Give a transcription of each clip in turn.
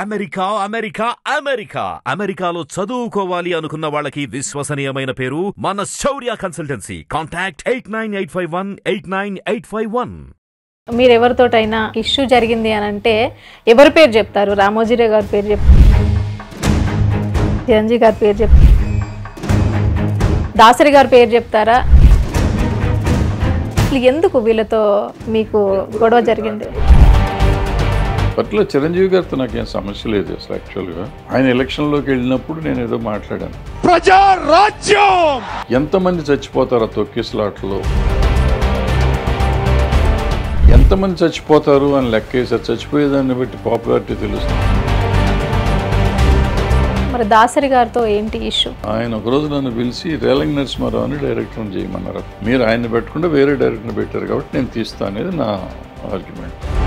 America America America అమెరికాలో చదువుకోవాలి అనుకున్న వాళ్ళకి విశ్వసనీయమైన పేరు మన Shaurya consultancy contact eight nine eight five one eight nine eight five one మీరు ఎవరితోటైనా ఇష్యూ జరిగింది అని అంటే ఎవరి పేరు చెప్తారు రామోజీరే గారి పేరు చెప్తారు చిరంజీవి గారి పేరు చెప్ దాసరి గారి పేరు చెప్తారా ఎందుకు వీళ్ళతో మీకు గొడవ జరిగింది పట్ల చిరంజీవి గారితో నాకేం సమస్య లేదు అసలు యాక్చువల్గా ఆయన ఎలక్షన్లోకి వెళ్ళినప్పుడు నేను ఏదో మాట్లాడాను ప్రజారాజ్యం ఎంతమంది చచ్చిపోతారు ఆ తొక్కిసలాటలో ఎంతమంది చచ్చిపోతారు అని లెక్కేసారు చచ్చిపోయేదాన్ని బట్టి పాపులారిటీ తెలుస్తుంది మరి దాసరి గారితో ఏంటి ఇష్యూ ఆయన రోజు నన్ను పిలిచి రేలంగ్ నరసింహారావు అని డైరెక్టర్ చేయమన్నారు మీరు ఆయన పెట్టకుండా వేరే డైరెక్టర్ పెట్టారు కాబట్టి నేను తీస్తాను అనేది నా ఆర్గ్యుమెంట్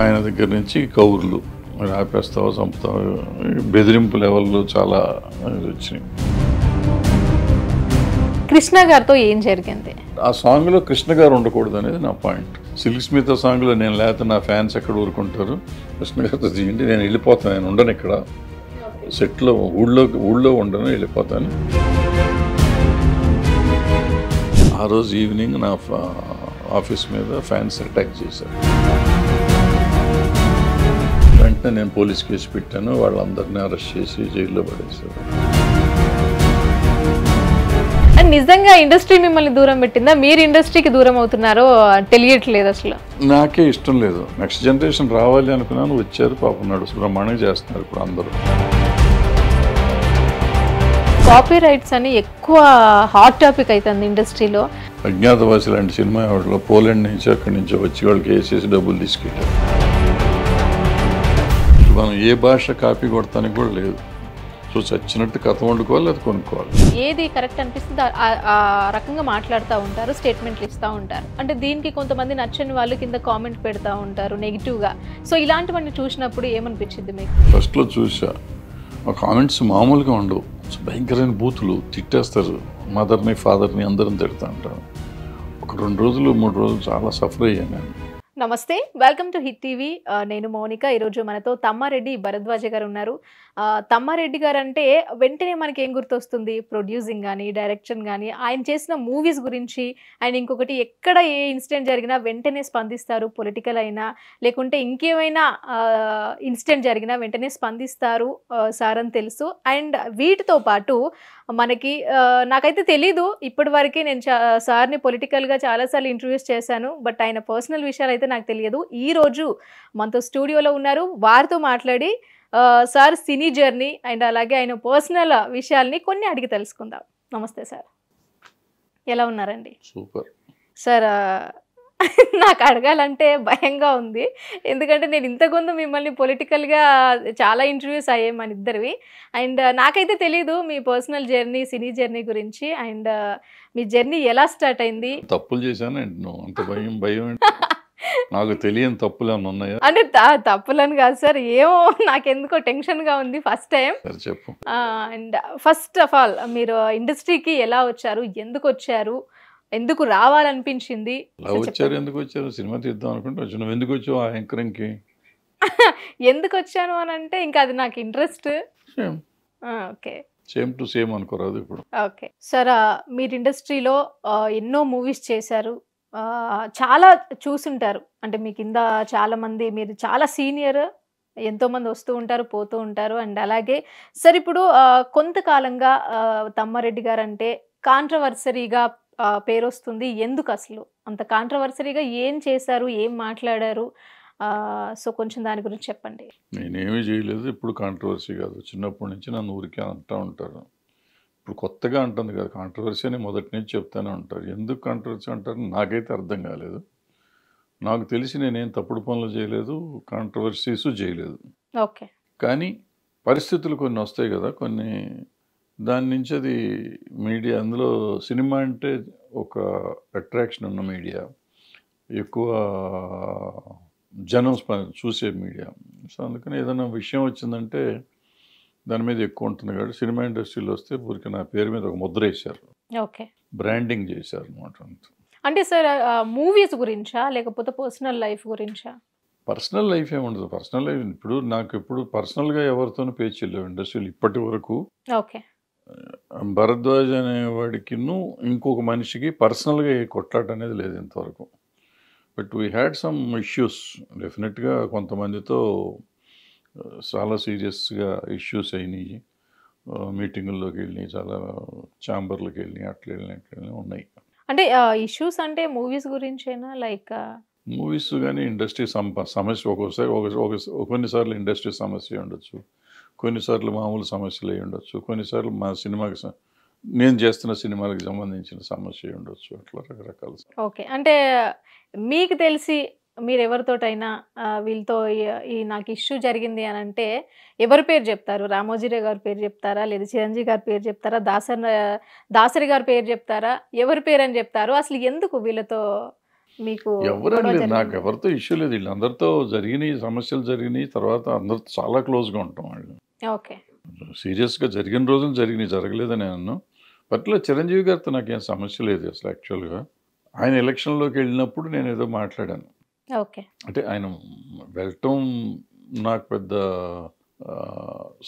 ఆయన దగ్గర నుంచి కౌర్లు ఆపేస్తావు చంపుతావు బెదిరింపు లెవెల్లో చాలా వచ్చినాయి కృష్ణ గారితో ఏం జరిగింది ఆ సాంగ్లో కృష్ణ గారు ఉండకూడదు అనేది నా పాయింట్ సిల్క్ స్మిత సాంగ్లో నేను లేకపోతే నా ఫ్యాన్స్ ఎక్కడ ఊరుకుంటారు కృష్ణ గారితో దిగింది నేను వెళ్ళిపోతాను నేను ఉండను ఇక్కడ సెట్లో ఊళ్ళో ఊళ్ళో ఉండను వెళ్ళిపోతాను ఆ రోజు ఈవినింగ్ నా ఆఫీస్ మీద ఫ్యాన్స్ అటాక్ చేశారు వెంటనే నేను పోలీస్ కేసు పెట్టాను వాళ్ళందరినీ అరెస్ట్ చేసి జైల్లో పడేశారు నిజంగా ఇండస్ట్రీ మిమ్మల్ని దూరం పెట్టిందా మీరు ఇండస్ట్రీకి దూరం అవుతున్నారో తెలియట్లేదు అసలు నాకే ఇష్టం లేదు నెక్స్ట్ జనరేషన్ రావాలి అనుకున్నాను వచ్చారు పాపం నడు బ్రహ్మాండంగా చేస్తున్నారు ఇప్పుడు అందరూ కాపీ రైట్స్ అని ఎక్కువ హాట్ టాపిక్ అవుతుంది ఇండస్ట్రీలో అజ్ఞాతవాసి లాంటి సినిమా వాళ్ళు పోలాండ్ నుంచి అక్కడి నుంచి వచ్చి వాళ్ళకి వేసేసి డబ్బులు తీసుకెళ్ళారు మనం ఏ భాష కాపీ కొడతానికి కూడా లేదు సో చచ్చినట్టు కథ వండుకోవాలి అది కొనుక్కోవాలి ఏది కరెక్ట్ అనిపిస్తుంది ఆ రకంగా మాట్లాడుతూ ఉంటారు స్టేట్మెంట్లు ఇస్తూ ఉంటారు అంటే దీనికి కొంతమంది నచ్చని వాళ్ళు కింద కామెంట్ పెడతా ఉంటారు నెగిటివ్గా సో ఇలాంటివన్నీ చూసినప్పుడు ఏమనిపించింది మీకు ఫస్ట్లో చూసా ఆ కామెంట్స్ మామూలుగా ఉండవు భయంకరమైన బూతులు తిట్టేస్తారు మదర్ని ఫాదర్ని అందరం తిడతా ఉంటారు ఒక రెండు రోజులు మూడు రోజులు చాలా సఫర్ అయ్యాను నేను నమస్తే వెల్కమ్ టు హిట్ టీవీ నేను మౌనిక ఈరోజు మనతో తమ్మారెడ్డి భరద్వాజ గారు ఉన్నారు తమ్మారెడ్డి గారు అంటే వెంటనే మనకి ఏం గుర్తొస్తుంది ప్రొడ్యూసింగ్ కానీ డైరెక్షన్ కానీ ఆయన చేసిన మూవీస్ గురించి ఆయన ఇంకొకటి ఎక్కడ ఏ ఇన్సిడెంట్ జరిగినా వెంటనే స్పందిస్తారు పొలిటికల్ అయినా లేకుంటే ఇంకేమైనా ఇన్సిడెంట్ జరిగినా వెంటనే స్పందిస్తారు సార్ అని తెలుసు అండ్ వీటితో పాటు మనకి నాకైతే తెలీదు ఇప్పటి వరకే నేను సార్ని పొలిటికల్గా చాలాసార్లు ఇంట్రడ్యూస్ చేశాను బట్ ఆయన పర్సనల్ విషయాలు అయితే నాకు తెలియదు ఈరోజు మనతో స్టూడియోలో ఉన్నారు వారితో మాట్లాడి సార్ సినీ జర్నీ అండ్ అలాగే ఆయన పర్సనల్ విషయాల్ని కొన్ని అడిగి తెలుసుకుందాం నమస్తే సార్ ఎలా ఉన్నారండి సూపర్ సార్ నాకు అడగాలంటే భయంగా ఉంది ఎందుకంటే నేను ఇంతకుముందు మిమ్మల్ని పొలిటికల్గా చాలా ఇంటర్వ్యూస్ అయ్యాయి మన ఇద్దరివి అండ్ నాకైతే తెలియదు మీ పర్సనల్ జర్నీ సినీ జర్నీ గురించి అండ్ మీ జర్నీ ఎలా స్టార్ట్ అయింది తప్పులు చేశాను భయం భయం నాకు తెలియని తప్పులు ఏమైనా ఉన్నాయా అంటే అని కాదు సార్ ఏమో నాకెందుకో టెన్షన్గా ఉంది ఫస్ట్ టైం చెప్పు అండ్ ఫస్ట్ ఆఫ్ ఆల్ మీరు ఇండస్ట్రీకి ఎలా వచ్చారు ఎందుకు వచ్చారు ఎందుకు రావాలనిపించింది వచ్చారు ఎందుకు వచ్చారు సినిమా తీద్దాం అనుకుంటే వచ్చిన ఎందుకు వచ్చావు ఆ యాంకరింగ్కి ఎందుకు వచ్చాను అని అంటే ఇంకా అది నాకు interest okay same to same అనుకోరాదు ఇప్పుడు ఓకే సార్ మీరు ఇండస్ట్రీలో ఎన్నో మూవీస్ చేశారు చాలా చూసుంటారు అంటే మీ కింద చాలామంది మీరు చాలా సీనియర్ ఎంతోమంది వస్తూ ఉంటారు పోతూ ఉంటారు అండ్ అలాగే సార్ ఇప్పుడు కొంతకాలంగా తమ్మారెడ్డి గారు అంటే కాంట్రవర్సరీగా పేరు వస్తుంది ఎందుకు అసలు అంత కాంట్రవర్సరీగా ఏం చేశారు ఏం మాట్లాడారు సో కొంచెం దాని గురించి చెప్పండి నేనేమీ చేయలేదు ఇప్పుడు కాంట్రవర్సీ కాదు చిన్నప్పటి నుంచి నన్ను ఊరికే అంటూ ఉంటారు ఇప్పుడు కొత్తగా అంటుంది కదా కాంట్రవర్సీ అని మొదటి నుంచి చెప్తానే ఉంటారు ఎందుకు కాంట్రవర్సీ అంటారు నాకైతే అర్థం కాలేదు నాకు తెలిసి నేనేం తప్పుడు పనులు చేయలేదు కాంట్రవర్సీస్ చేయలేదు ఓకే కానీ పరిస్థితులు కొన్ని వస్తాయి కదా కొన్ని దాని నుంచి అది మీడియా అందులో సినిమా అంటే ఒక అట్రాక్షన్ ఉన్న మీడియా ఎక్కువ జనం చూసే మీడియా సో అందుకని ఏదైనా విషయం వచ్చిందంటే దాని మీద ఎక్కువ ఉంటుంది కాబట్టి సినిమా ఇండస్ట్రీలో వస్తే ఊరికి నా పేరు మీద ఒక ముద్ర వేశారు ఓకే బ్రాండింగ్ చేశారు అనమాట అంటే సార్ మూవీస్ గురించా లేకపోతే పర్సనల్ లైఫ్ గురించా పర్సనల్ లైఫ్ ఏముండదు పర్సనల్ లైఫ్ ఇప్పుడు నాకు ఇప్పుడు పర్సనల్గా ఎవరితోనూ పే చేయలేవు ఇండస్ట్రీలు ఇప్పటి వరకు ఓకే భరద్వాజ్ అనేవాడికి ఇంకొక మనిషికి పర్సనల్గా కొట్లాట అనేది లేదు ఇంతవరకు but we had some issues డెఫినెట్గా కొంతమందితో చాలా సీరియస్గా ఇష్యూస్ అయినాయి మీటింగుల్లోకి వెళ్ళినాయి చాలా ఛాంబర్లోకి వెళ్ళినాయి అట్లా వెళ్ళినాయి అట్లా వెళ్ళినాయి ఉన్నాయి అంటే ఇష్యూస్ అంటే మూవీస్ గురించేనా లైక్ మూవీస్ కానీ ఇండస్ట్రీ సమస్య ఒక్కోసారి ఒక కొన్నిసార్లు ఇండస్ట్రీ సమస్య ఉండొచ్చు కొన్నిసార్లు మామూలు సమస్యలు అయి ఉండొచ్చు కొన్నిసార్లు మా సినిమాకి నేను చేస్తున్న సినిమాలకు సంబంధించిన సమస్య ఉండొచ్చు అట్లా రకరకాల ఓకే అంటే మీకు తెలిసి మీరు ఎవరితోటైనా వీళ్ళతో ఈ నాకు ఇష్యూ జరిగింది అని అంటే ఎవరి పేరు చెప్తారు రామోజీరావు గారి పేరు చెప్తారా లేదా చిరంజీవి గారి పేరు చెప్తారా దాసరి దాసరి గారి పేరు చెప్తారా ఎవరి పేరు అని చెప్తారు అసలు ఎందుకు వీళ్ళతో మీకు ఎవరు నాకు ఎవరితో ఇష్యూ లేదు వీళ్ళందరితో జరిగినాయి సమస్యలు జరిగినాయి తర్వాత అందరితో చాలా క్లోజ్గా ఉంటాం వాళ్ళు ఓకే సీరియస్గా జరిగిన రోజులు జరిగినాయి జరగలేదని నేను పర్టిలో చిరంజీవి గారితో నాకేం సమస్య లేదు అసలు యాక్చువల్గా ఆయన ఎలక్షన్లోకి వెళ్ళినప్పుడు నేను ఏదో మాట్లాడాను ఓకే అంటే ఆయన వెళ్ళటం నాకు పెద్ద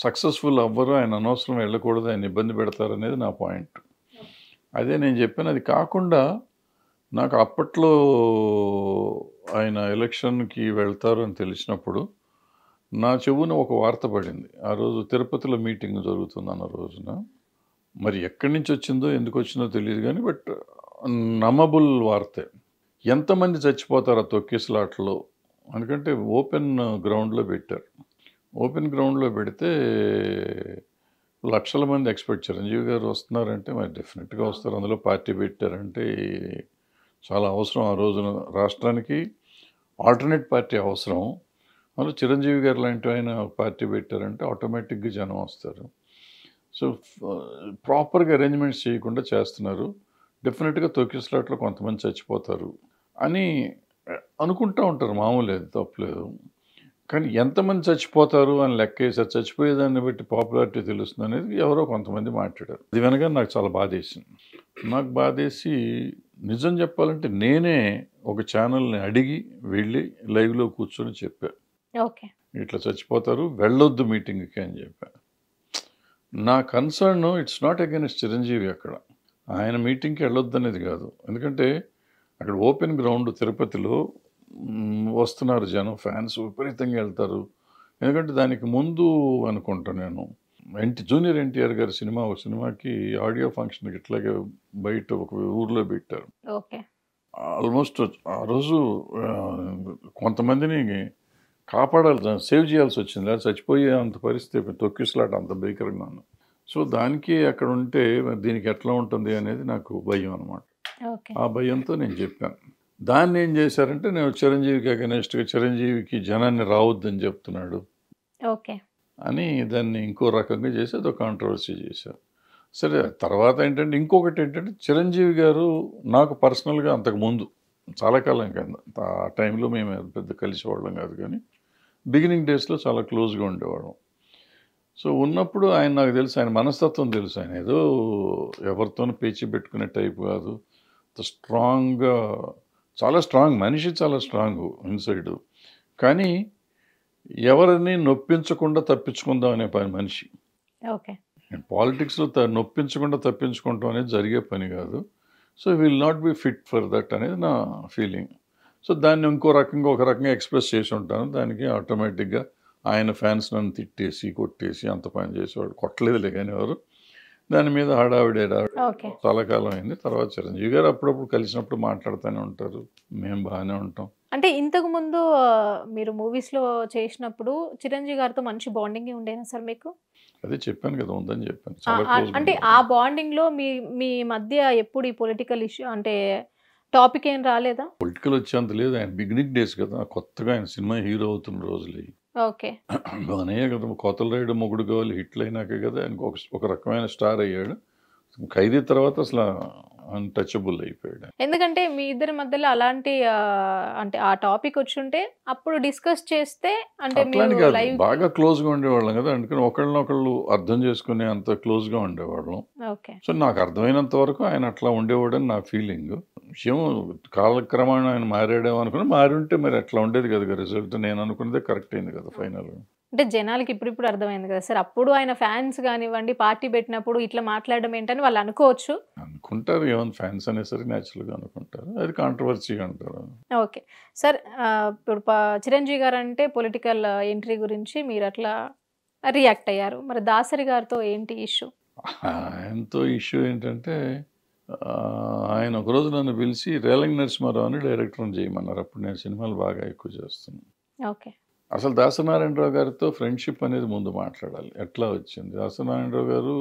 సక్సెస్ఫుల్ అవ్వరు ఆయన అనవసరం వెళ్ళకూడదు ఆయన ఇబ్బంది పెడతారు అనేది నా పాయింట్ అదే నేను చెప్పాను అది కాకుండా నాకు అప్పట్లో ఆయన ఎలక్షన్కి వెళ్తారు అని తెలిసినప్పుడు నా చెవున ఒక వార్త పడింది ఆ రోజు తిరుపతిలో మీటింగ్ జరుగుతుంది అన్న రోజున మరి ఎక్కడి నుంచి వచ్చిందో ఎందుకు వచ్చిందో తెలియదు కానీ బట్ నమ్మబుల్ వార్తే ఎంతమంది చచ్చిపోతారు ఆ స్లాట్లో ఎందుకంటే ఓపెన్ గ్రౌండ్లో పెట్టారు ఓపెన్ గ్రౌండ్లో పెడితే లక్షల మంది ఎక్స్పెక్ట్ చిరంజీవి గారు వస్తున్నారంటే మరి డెఫినెట్గా వస్తారు అందులో పార్టీ పెట్టారంటే చాలా అవసరం ఆ రోజున రాష్ట్రానికి ఆల్టర్నేట్ పార్టీ అవసరం అందులో చిరంజీవి గారు లాంటి ఆయన పార్టీ పెట్టారంటే ఆటోమేటిక్గా జనం వస్తారు సో ప్రాపర్గా అరేంజ్మెంట్స్ చేయకుండా చేస్తున్నారు డెఫినెట్గా తొక్కిస్లాట్లో కొంతమంది చచ్చిపోతారు అని అనుకుంటూ ఉంటారు మామూలేదు తప్పలేదు కానీ ఎంతమంది చచ్చిపోతారు అని లెక్క వేసారు చచ్చిపోయేదాన్ని బట్టి పాపులారిటీ తెలుస్తుంది అనేది ఎవరో కొంతమంది మాట్లాడారు అది వెనక నాకు చాలా బాధేసింది నాకు బాధేసి నిజం చెప్పాలంటే నేనే ఒక ఛానల్ని అడిగి వెళ్ళి లైవ్లో కూర్చొని చెప్పాను ఇట్లా చచ్చిపోతారు వెళ్ళొద్దు మీటింగ్కి అని చెప్పాను నా concern it's not against Chiranjeevi అక్కడ ఆయన మీటింగ్కి వెళ్ళొద్దు అనేది కాదు ఎందుకంటే అక్కడ ఓపెన్ గ్రౌండ్ తిరుపతిలో వస్తున్నారు జనం ఫ్యాన్స్ విపరీతంగా వెళ్తారు ఎందుకంటే దానికి ముందు అనుకుంటా నేను ఎన్టీ జూనియర్ ఎన్టీఆర్ గారి సినిమా ఒక సినిమాకి ఆడియో ఫంక్షన్కి ఇట్లాగే బయట ఒక ఊర్లో పెట్టారు ఆల్మోస్ట్ ఆ రోజు కొంతమందిని కాపాడాలి సేవ్ చేయాల్సి వచ్చింది లేదా చచ్చిపోయే అంత పరిస్థితి తొక్కిసలాట అంత భయకరంగా ఉన్నాను సో దానికి అక్కడ ఉంటే దీనికి ఎట్లా ఉంటుంది అనేది నాకు భయం అనమాట ఆ భయంతో నేను చెప్పాను దాన్ని ఏం చేశారంటే నేను చిరంజీవికి అగనెస్ట్గా చిరంజీవికి జనాన్ని రావద్దని చెప్తున్నాడు ఓకే అని దాన్ని ఇంకో రకంగా చేసి అదో కాంట్రవర్సీ చేశారు సరే తర్వాత ఏంటంటే ఇంకొకటి ఏంటంటే చిరంజీవి గారు నాకు పర్సనల్గా అంతకుముందు చాలా కాలం కింద ఆ టైంలో మేము పెద్ద కలిసేవాళ్ళం కాదు కానీ బిగినింగ్ డేస్లో చాలా క్లోజ్గా ఉండేవాళ్ళం సో ఉన్నప్పుడు ఆయన నాకు తెలుసు ఆయన మనస్తత్వం తెలుసు ఆయన ఏదో ఎవరితోనూ పేచి పెట్టుకునే టైప్ కాదు స్ట్రాంగ్గా చాలా స్ట్రాంగ్ మనిషి చాలా స్ట్రాంగ్ ఇన్సైడ్ కానీ ఎవరిని నొప్పించకుండా తప్పించుకుందాం అనే పని మనిషి ఓకే పాలిటిక్స్లో నొప్పించకుండా తప్పించుకుంటాం అనేది జరిగే పని కాదు so will not be fit for that అనేది నా ఫీలింగ్ సో దాన్ని ఇంకో రకంగా ఒక రకంగా ఎక్స్ప్రెస్ చేసి ఉంటాను దానికి ఆటోమేటిక్గా ఆయన ఫ్యాన్స్ నన్ను తిట్టేసి కొట్టేసి అంత పని చేసేవాడు కొట్టలేదులే కానీ ఎవరు దాని మీద హడావిడే హడావిడి చాలా కాలం అయింది తర్వాత చిరంజీవి గారు అప్పుడప్పుడు కలిసినప్పుడు మాట్లాడుతూనే ఉంటారు మేము బాగానే ఉంటాం అంటే ఇంతకు ముందు మీరు మూవీస్ లో చేసినప్పుడు చిరంజీవి గారితో మంచి బాండింగ్ ఉండేనా సార్ మీకు అదే చెప్పాను కదా ఉందని చెప్పాను అంటే ఆ లో మీ మీ మధ్య ఎప్పుడు ఈ పొలిటికల్ ఇష్యూ అంటే టాపిక్ ఏం రాలేదా పొలిటికల్ వచ్చేంత లేదు ఆయన బిగినింగ్ డేస్ కదా కొత్తగా ఆయన సినిమా హీరో అవుతున్న రోజులు ఓకే కదా కోతల రాయుడు మొగుడు కావాలి హిట్లు అయినాక కదా ఆయనకు ఒక రకమైన స్టార్ అయ్యాడు ఖైదీ తర్వాత అసలు అన్టచబుల్ అయిపోయాడు ఎందుకంటే మీ ఇద్దరి మధ్యలో అలాంటి అంటే ఆ టాపిక్ ఉంటే అప్పుడు డిస్కస్ చేస్తే అంటే బాగా క్లోజ్ గా ఉండేవాళ్ళం కదా అందుకని ఒకళ్ళనొకళ్ళు అర్థం చేసుకునే అంత క్లోజ్ గా ఉండేవాళ్ళం సో నాకు అర్థమైనంత వరకు ఆయన అట్లా ఉండేవాడు నా ఫీలింగ్ విషయం కాలక్రమాన్ని ఆయన మారాడేమో అనుకుని మారి ఉంటే మరి అట్లా ఉండేది కదా రిజల్ట్ నేను అనుకున్నదే కరెక్ట్ అయింది కదా ఫైనల్ అంటే జనాలకి ఇప్పుడిప్పుడు అర్థమైంది కదా సార్ అప్పుడు ఆయన ఫ్యాన్స్ కానివ్వండి పార్టీ పెట్టినప్పుడు ఇట్లా మాట్లాడడం ఏంటని వాళ్ళు అనుకోవచ్చు అనుకుంటారు ఏమైనా ఫ్యాన్స్ సరే న్యాచురల్గా అనుకుంటారు అది కాంట్రవర్సీ అంటారు ఓకే సార్ ఇప్పుడు చిరంజీవి గారు అంటే పొలిటికల్ ఎంట్రీ గురించి మీరు అట్లా రియాక్ట్ అయ్యారు మరి దాసరి గారితో ఏంటి ఇష్యూ ఆయనతో ఇష్యూ ఏంటంటే ఆయన ఒకరోజు నన్ను పిలిచి రేలంగ్ నరసింహారావు అని డైరెక్టర్ చేయమన్నారు అప్పుడు నేను సినిమాలు బాగా ఎక్కువ చేస్తున్నాను ఓకే అసలు దాసనారాయణరావు గారితో ఫ్రెండ్షిప్ అనేది ముందు మాట్లాడాలి ఎట్లా వచ్చింది దాసనారాయణరావు గారు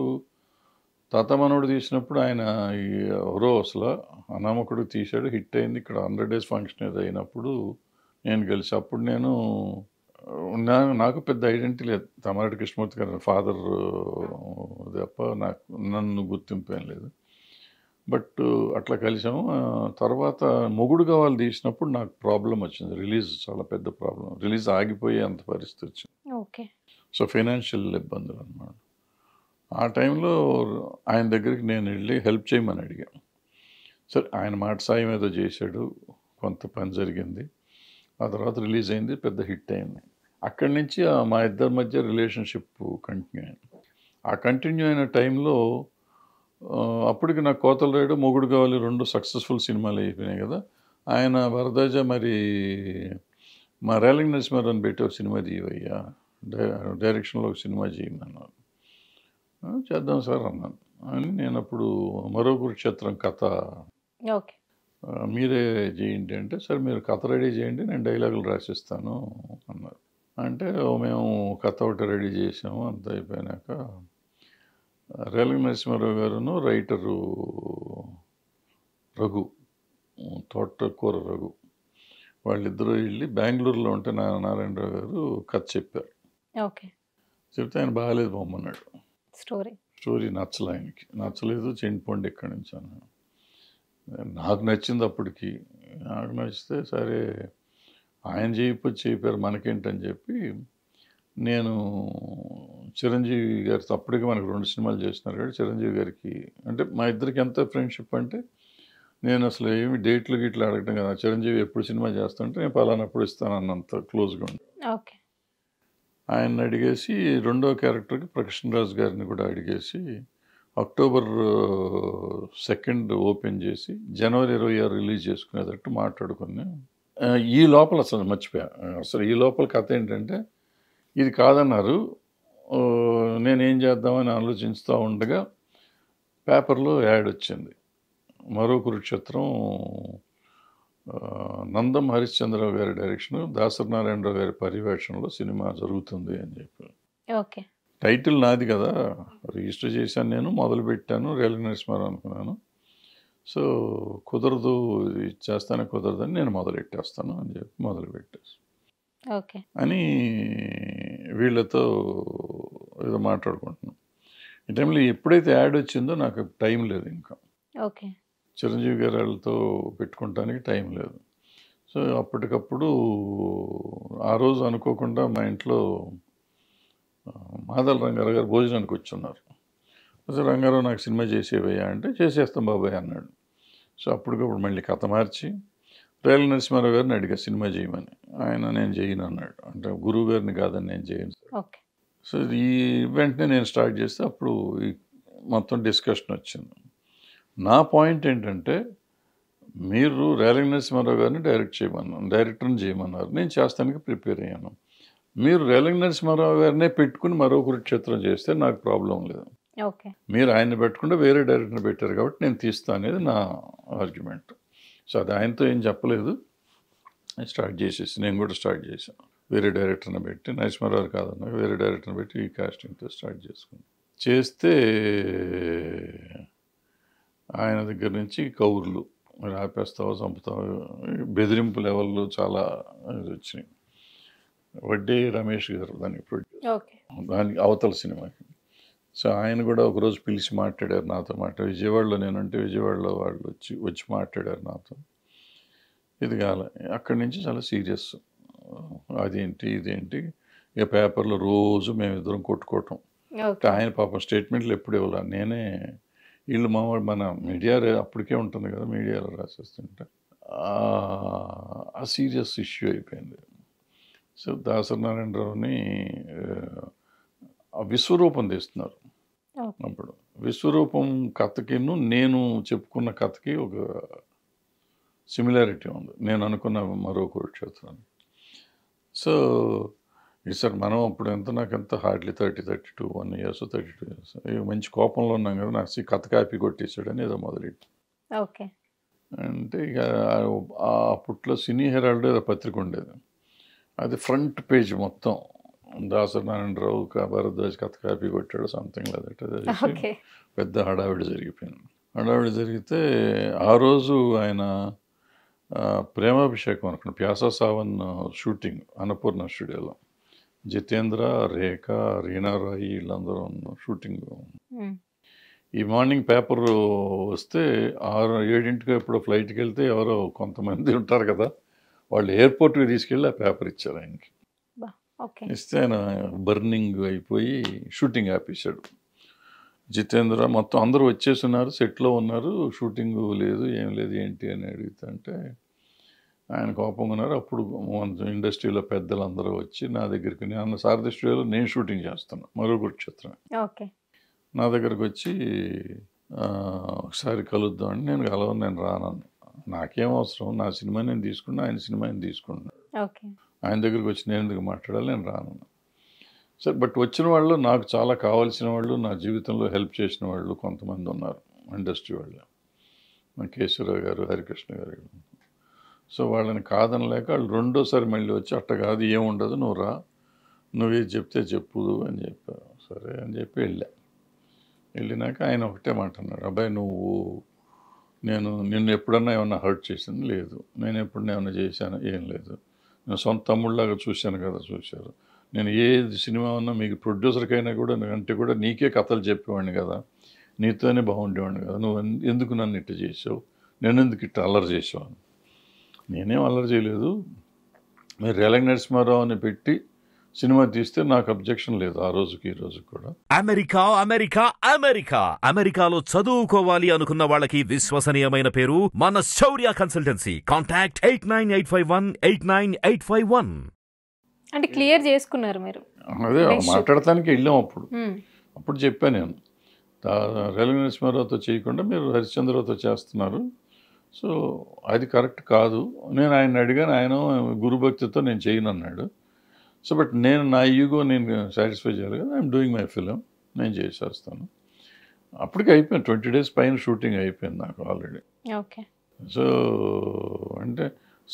తతమనుడు తీసినప్పుడు ఆయన ఈ హోరోస్లో అనామకుడు తీశాడు హిట్ అయింది ఇక్కడ హండ్రెడ్ డేస్ ఫంక్షన్ ఏదో అయినప్పుడు నేను కలిసి అప్పుడు నేను నాకు పెద్ద ఐడెంటిటీ లేదు తమారెడ్డి కృష్ణమూర్తి గారు ఫాదర్ తప్ప నాకు నన్ను గుర్తింపు ఏం లేదు బట్ అట్లా కలిసాము తర్వాత మొగుడు కావాలి తీసినప్పుడు నాకు ప్రాబ్లం వచ్చింది రిలీజ్ చాలా పెద్ద ప్రాబ్లం రిలీజ్ ఆగిపోయే అంత పరిస్థితి వచ్చింది ఓకే సో ఫైనాన్షియల్ ఇబ్బందులు అనమాట ఆ టైంలో ఆయన దగ్గరికి నేను వెళ్ళి హెల్ప్ చేయమని అడిగాను సరే ఆయన మాట సాయం ఏదో చేశాడు కొంత పని జరిగింది ఆ తర్వాత రిలీజ్ అయింది పెద్ద హిట్ అయింది అక్కడి నుంచి మా ఇద్దరి మధ్య రిలేషన్షిప్ కంటిన్యూ అయింది ఆ కంటిన్యూ అయిన టైంలో అప్పటికి నాకు రేడు మొగుడు కావాలి రెండు సక్సెస్ఫుల్ సినిమాలు అయిపోయినాయి కదా ఆయన వరదాజ మరి మా రేలింగ్ నరసింహారావు పెట్టి ఒక సినిమా తీయవయ్యా డైరెక్షన్లో ఒక సినిమా చేయమన్నాను చేద్దాం సార్ అన్నాను అని నేను అప్పుడు మరో కురుక్షేత్రం కథ మీరే చేయండి అంటే సార్ మీరు కథ రెడీ చేయండి నేను డైలాగులు రాసిస్తాను అన్నారు అంటే మేము కథ ఒకటి రెడీ చేసాము అంత అయిపోయినాక రేలంగి నరసింహారావు గారును రైటరు రఘు తోటకూర రఘు వాళ్ళిద్దరూ వెళ్ళి బెంగళూరులో ఉంటే నా నారాయణరావు గారు కథ చెప్పారు ఓకే చెప్తే ఆయన బాగాలేదు బొమ్మన్నాడు స్టోరీ స్టోరీ నచ్చలే ఆయనకి నచ్చలేదు చెండిపోండి ఎక్కడి నుంచి అని నాకు నచ్చింది అప్పటికి నాకు నచ్చితే సరే ఆయన చేయిపోయి చేయిపోయారు మనకేంటని చెప్పి నేను చిరంజీవి గారు అప్పటికి మనకు రెండు సినిమాలు చేసినారు కాబట్టి చిరంజీవి గారికి అంటే మా ఇద్దరికి ఎంత ఫ్రెండ్షిప్ అంటే నేను అసలు ఏమి డేట్లు గిట్లు అడగడం కదా చిరంజీవి ఎప్పుడు సినిమా చేస్తుంటే నేను పలానప్పుడు అన్నంత క్లోజ్గా ఉండి ఆయన అడిగేసి రెండో క్యారెక్టర్కి రాజు గారిని కూడా అడిగేసి అక్టోబర్ సెకండ్ ఓపెన్ చేసి జనవరి ఇరవై ఆరు రిలీజ్ చేసుకునేటట్టు మాట్లాడుకున్నాను ఈ లోపల అసలు మర్చిపోయా అసలు ఈ లోపల కథ ఏంటంటే ఇది కాదన్నారు నేనేం చేద్దామని ఆలోచిస్తూ ఉండగా పేపర్లో యాడ్ వచ్చింది మరో కురుక్షేత్రం నందం హరిశ్చంద్రరావు గారి డైరెక్షన్ నారాయణరావు గారి పర్యవేక్షణలో సినిమా జరుగుతుంది అని చెప్పి ఓకే టైటిల్ నాది కదా రిజిస్టర్ చేశాను నేను మొదలుపెట్టాను రైలు నరసింహారావు అనుకున్నాను సో కుదరదు ఇది చేస్తానే కుదరదని నేను మొదలెట్టేస్తాను అని చెప్పి మొదలుపెట్టేసి ఓకే అని వీళ్ళతో ఏదో మాట్లాడుకుంటున్నాం ఈ టైంలో ఎప్పుడైతే యాడ్ వచ్చిందో నాకు టైం లేదు ఇంకా ఓకే చిరంజీవి గారు వాళ్ళతో పెట్టుకోవటానికి టైం లేదు సో అప్పటికప్పుడు ఆ రోజు అనుకోకుండా మా ఇంట్లో మాదల రంగారావు గారు భోజనానికి వచ్చున్నారు అసలు రంగారావు నాకు సినిమా చేసేవయ్యా అంటే చేసేస్తాం బాబాయ్ అన్నాడు సో అప్పటికప్పుడు మళ్ళీ కథ మార్చి పేర్ల నరసింహారావు గారిని అడిగా సినిమా చేయమని ఆయన నేను చేయను అన్నాడు అంటే గురువు గారిని కాదని నేను చేయను సో ఈ వెంటనే నేను స్టార్ట్ చేస్తే అప్పుడు ఈ మొత్తం డిస్కషన్ వచ్చింది నా పాయింట్ ఏంటంటే మీరు రేలింగ్ నరసింహారావు గారిని డైరెక్ట్ చేయమన్నాను డైరెక్టర్ని చేయమన్నారు నేను చేస్తానికి ప్రిపేర్ అయ్యాను మీరు రేలింగ్ నరసింహారావు గారినే పెట్టుకుని మరో కురుక్షేత్రం చేస్తే నాకు ప్రాబ్లం లేదు మీరు ఆయన్ని పెట్టకుండా వేరే డైరెక్టర్ని పెట్టారు కాబట్టి నేను తీస్తాను అనేది నా ఆర్గ్యుమెంట్ సో అది ఆయనతో ఏం చెప్పలేదు స్టార్ట్ చేసేసి నేను కూడా స్టార్ట్ చేశాను వేరే డైరెక్టర్ని పెట్టి నరసింహారావు కాదన్నా వేరే డైరెక్టర్ని పెట్టి ఈ కాస్టింగ్తో స్టార్ట్ చేసుకున్నాను చేస్తే ఆయన దగ్గర నుంచి కౌర్లు ఆపేస్తావు చంపుతావు బెదిరింపు లెవెల్లో చాలా వచ్చినాయి వడ్డీ రమేష్ గారు దానికి దానికి అవతల సినిమాకి సో ఆయన కూడా ఒకరోజు పిలిచి మాట్లాడారు నాతో మాట విజయవాడలో నేనంటే విజయవాడలో వాళ్ళు వచ్చి వచ్చి మాట్లాడారు నాతో ఇది కాల అక్కడి నుంచి చాలా సీరియస్ అదేంటి ఇదేంటి ఇక పేపర్లో రోజు మేమిద్దరం కొట్టుకోవటం ఆయన పాపం స్టేట్మెంట్లు ఎప్పుడు ఇవ్వాలి నేనే వీళ్ళు మా మన మీడియా అప్పటికే ఉంటుంది కదా మీడియాలో రాసేస్తుంటే ఆ సీరియస్ ఇష్యూ అయిపోయింది సో దాసరి నారాయణరావుని విశ్వరూపం తీస్తున్నారు అప్పుడు విశ్వరూపం కథకిను నేను చెప్పుకున్న కథకి ఒక సిమిలారిటీ ఉంది నేను అనుకున్న మరో కురుక్షేత్రాన్ని సో సార్ మనం అప్పుడు ఎంత నాకు ఎంత hardly thirty thirty two one years thirty two years మంచి కోపంలో ఉన్నాం కదా నాకు కథ కాపీ కొట్టేసాడని ఏదో మొదలెట్టి ఓకే అంటే ఇక అప్పట్లో సినీ హెరాల్డ్ పత్రిక ఉండేది అది ఫ్రంట్ పేజ్ మొత్తం దాసరి రావు భారతదేశ కథ కాపీ కొట్టాడు సంథింగ్ లేదంటే పెద్ద హడావిడి జరిగిపోయింది హడావిడి జరిగితే ఆ రోజు ఆయన ప్రేమాభిషేకం అనుకున్నాడు ప్యాసా సావన్ షూటింగ్ అన్నపూర్ణ స్టూడియోలో జితేంద్ర రేఖ రీనారాయి వీళ్ళందరూ షూటింగ్ hmm. ఈ మార్నింగ్ పేపర్ వస్తే ఆరు ఏడింటికి ఎప్పుడో ఫ్లైట్కి వెళ్తే ఎవరో కొంతమంది ఉంటారు కదా వాళ్ళు ఎయిర్పోర్ట్కి తీసుకెళ్ళి ఆ పేపర్ ఇచ్చారు ఆయనకి ఇస్తే ఆయన బర్నింగ్ అయిపోయి షూటింగ్ ఆపేశాడు జితేంద్ర మొత్తం అందరూ ఉన్నారు సెట్లో ఉన్నారు షూటింగ్ లేదు ఏం లేదు ఏంటి అని అంటే ఆయన కోపంగా ఉన్నారు అప్పుడు ఇండస్ట్రీలో పెద్దలందరూ వచ్చి నా దగ్గరికి నేను సారథి స్టూడియోలో నేను షూటింగ్ చేస్తున్నా మరొకటి చిత్రం నా దగ్గరకు వచ్చి ఒకసారి కలుద్దాం అని నేను కలవను నేను రానన్నా నాకేం అవసరం నా సినిమా నేను తీసుకున్నా ఆయన సినిమా ఆయన తీసుకున్నాను ఆయన దగ్గరికి వచ్చి నేను ఎందుకు మాట్లాడాలి నేను రాను సరే బట్ వచ్చిన వాళ్ళు నాకు చాలా కావాల్సిన వాళ్ళు నా జీవితంలో హెల్ప్ చేసిన వాళ్ళు కొంతమంది ఉన్నారు ఇండస్ట్రీ వాళ్ళు కేశవరావు గారు హరికృష్ణ గారు సో వాళ్ళని కాదనలేక వాళ్ళు రెండోసారి మళ్ళీ వచ్చి అట్ట కాదు ఏముండదు నువ్వు రా నువ్వే చెప్తే చెప్పు అని చెప్పారు సరే అని చెప్పి వెళ్ళా వెళ్ళినాక ఆయన ఒకటే మాట అన్నాడు అబ్బాయి నువ్వు నేను నిన్ను ఎప్పుడన్నా ఏమన్నా హర్ట్ చేసింది లేదు నేను ఎప్పుడన్నా ఏమన్నా చేశాను ఏం లేదు నేను సొంత తమ్ముళ్ళలాగా చూశాను కదా చూశారు నేను ఏ సినిమా ఉన్నా మీకు ప్రొడ్యూసర్కైనా కూడా అంటే కూడా నీకే కథలు చెప్పేవాడిని కదా నీతోనే బాగుండేవాడిని కదా నువ్వు ఎందుకు నన్ను ఇట్ట చేసావు నేను ఎందుకు ఇట్ట అల్లరి చేసావు నేనేం అల్లరి చేయలేదు మీరు రేలంగ్ అని పెట్టి సినిమా తీస్తే నాకు అబ్జెక్షన్ లేదు ఆ రోజుకి ఈ రోజు కూడా అమెరికా అమెరికా అమెరికా అమెరికాలో చదువుకోవాలి అనుకున్న వాళ్ళకి విశ్వసనీయమైన పేరు మన Shaurya consultancy contact eight nine eight five one eight nine eight five one అంటే క్లియర్ చేసుకున్నారు మీరు అదే మాట్లాడటానికి వెళ్ళాం అప్పుడు hmm. అప్పుడు చెప్పాను నేను రైల్వే నరసింహారావుతో చేయకుండా మీరు హరిశ్చంద్రరావుతో చేస్తున్నారు సో అది కరెక్ట్ కాదు నేను ఆయన అడిగాను ఆయన గురుభక్తితో నేను చేయను అన్నాడు సో బట్ నేను నా ఈగో నేను సాటిస్ఫై చేయాలి కదా ఐఎమ్ డూయింగ్ మై ఫిలిం నేను చేసేస్తాను అప్పటికి అయిపోయింది ట్వంటీ డేస్ పైన షూటింగ్ అయిపోయింది నాకు ఆల్రెడీ ఓకే సో అంటే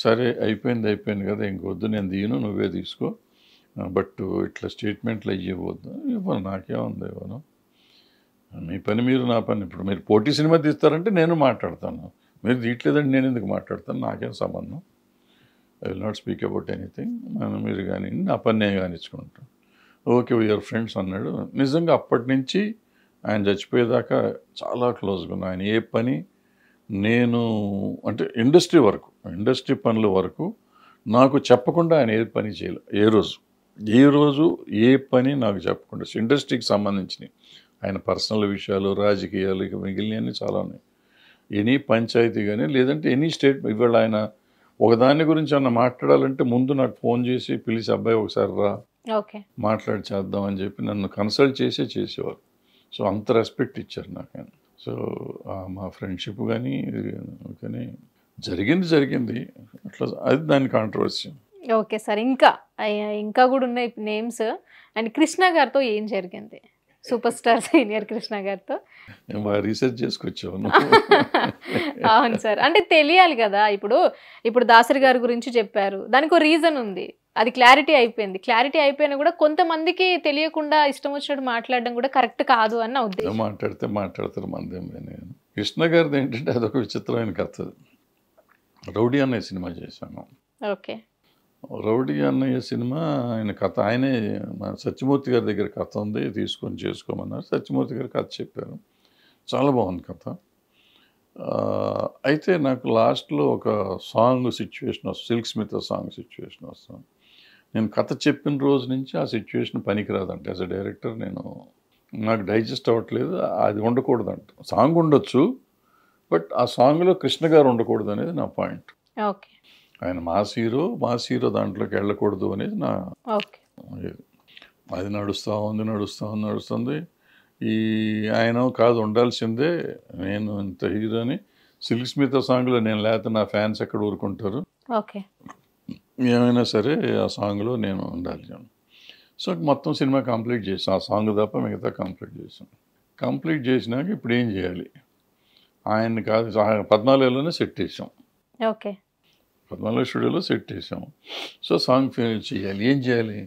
సరే అయిపోయింది అయిపోయింది కదా ఇంకొద్దు నేను దీను నువ్వే తీసుకో బట్ ఇట్లా స్టేట్మెంట్లు ఇవ్వద్దు ఇవ్వను నాకేముంది ఇవ్వను మీ పని మీరు నా పని ఇప్పుడు మీరు పోటీ సినిమా తీస్తారంటే నేను మాట్లాడతాను మీరు తీయట్లేదండి నేను ఎందుకు మాట్లాడతాను నాకేం సంబంధం I will not speak about anything మనం మీరు కానీ నా పని నేను ఓకే వీఆర్ ఫ్రెండ్స్ అన్నాడు నిజంగా అప్పటి నుంచి ఆయన చచ్చిపోయేదాకా చాలా క్లోజ్గా ఉన్నా ఆయన ఏ పని నేను అంటే ఇండస్ట్రీ వరకు ఇండస్ట్రీ పనుల వరకు నాకు చెప్పకుండా ఆయన ఏ పని చేయలే ఏ రోజు ఏ రోజు ఏ పని నాకు చెప్పకుండా ఇండస్ట్రీకి సంబంధించినవి ఆయన పర్సనల్ విషయాలు రాజకీయాలు ఇక మిగిలినవి చాలా ఉన్నాయి ఎనీ పంచాయతీ కానీ లేదంటే ఎనీ స్టేట్ ఇవాళ ఆయన ఒకదాని గురించి అన్న మాట్లాడాలంటే ముందు నాకు ఫోన్ చేసి పిలిచి అబ్బాయి ఒకసారి రా మాట్లాడి చేద్దాం అని చెప్పి నన్ను కన్సల్ట్ చేసే చేసేవారు సో అంత రెస్పెక్ట్ ఇచ్చారు నాకు ఆయన సో మా ఫ్రెండ్షిప్ కానీ కానీ జరిగింది జరిగింది అట్లా అది దాని కాంట్రవర్సీ ఓకే సార్ ఇంకా ఇంకా కూడా ఉన్నాయి నేమ్స్ అండ్ కృష్ణ గారితో ఏం జరిగింది సూపర్ స్టార్ సీనియర్ కృష్ణ గారితో రీసెర్చ్ చేసుకొచ్చాను అవును సార్ అంటే తెలియాలి కదా ఇప్పుడు ఇప్పుడు దాసరి గారి గురించి చెప్పారు దానికి ఒక రీజన్ ఉంది అది క్లారిటీ అయిపోయింది క్లారిటీ అయిపోయినా కూడా కొంతమందికి తెలియకుండా ఇష్టం వచ్చినట్టు మాట్లాడడం కూడా కరెక్ట్ కాదు అని ఉద్దేశం మాట్లాడితే మాట్లాడతారు మందేం నేను కృష్ణ గారిది ఏంటంటే ఒక విచిత్రమైన కథ రౌడీ అనే సినిమా చేశాను ఓకే రౌడీ అన్నయ్య సినిమా ఆయన కథ ఆయనే మన సత్యమూర్తి గారి దగ్గర కథ ఉంది తీసుకొని చేసుకోమన్నారు సత్యమూర్తి గారు కథ చెప్పారు చాలా బాగుంది కథ అయితే నాకు లాస్ట్లో ఒక సాంగ్ సిచ్యువేషన్ వస్తుంది సిల్క్ స్మిత సాంగ్ సిచ్యువేషన్ వస్తుంది నేను కథ చెప్పిన రోజు నుంచి ఆ సిచ్యువేషన్ పనికిరాదంట యాజ్ అ డైరెక్టర్ నేను నాకు డైజెస్ట్ అవ్వట్లేదు అది ఉండకూడదంట సాంగ్ ఉండొచ్చు బట్ ఆ సాంగ్లో కృష్ణ గారు ఉండకూడదు అనేది నా పాయింట్ ఓకే ఆయన మాస్ హీరో మాస్ హీరో దాంట్లోకి వెళ్ళకూడదు అనేది నా అది నడుస్తూ ఉంది నడుస్తూ ఉంది నడుస్తుంది ఈ ఆయన కాదు ఉండాల్సిందే నేను ఇంత అని సిల్క్ స్మిత సాంగ్లో నేను లేకపోతే నా ఫ్యాన్స్ ఎక్కడ ఊరుకుంటారు ఏమైనా సరే ఆ సాంగ్లో నేను ఉండాలి సో మొత్తం సినిమా కంప్లీట్ చేసాం ఆ సాంగ్ తప్ప మిగతా కంప్లీట్ చేసాం కంప్లీట్ చేసినాక ఇప్పుడు ఏం చేయాలి ఆయన్ని కాదు పద్నాలుగులోనే సెట్ చేసాం ఓకే పద్మనాభ స్టూడియోలో సెట్ చేసాము సో సాంగ్ ఫినిష్ చేయాలి ఏం చేయాలి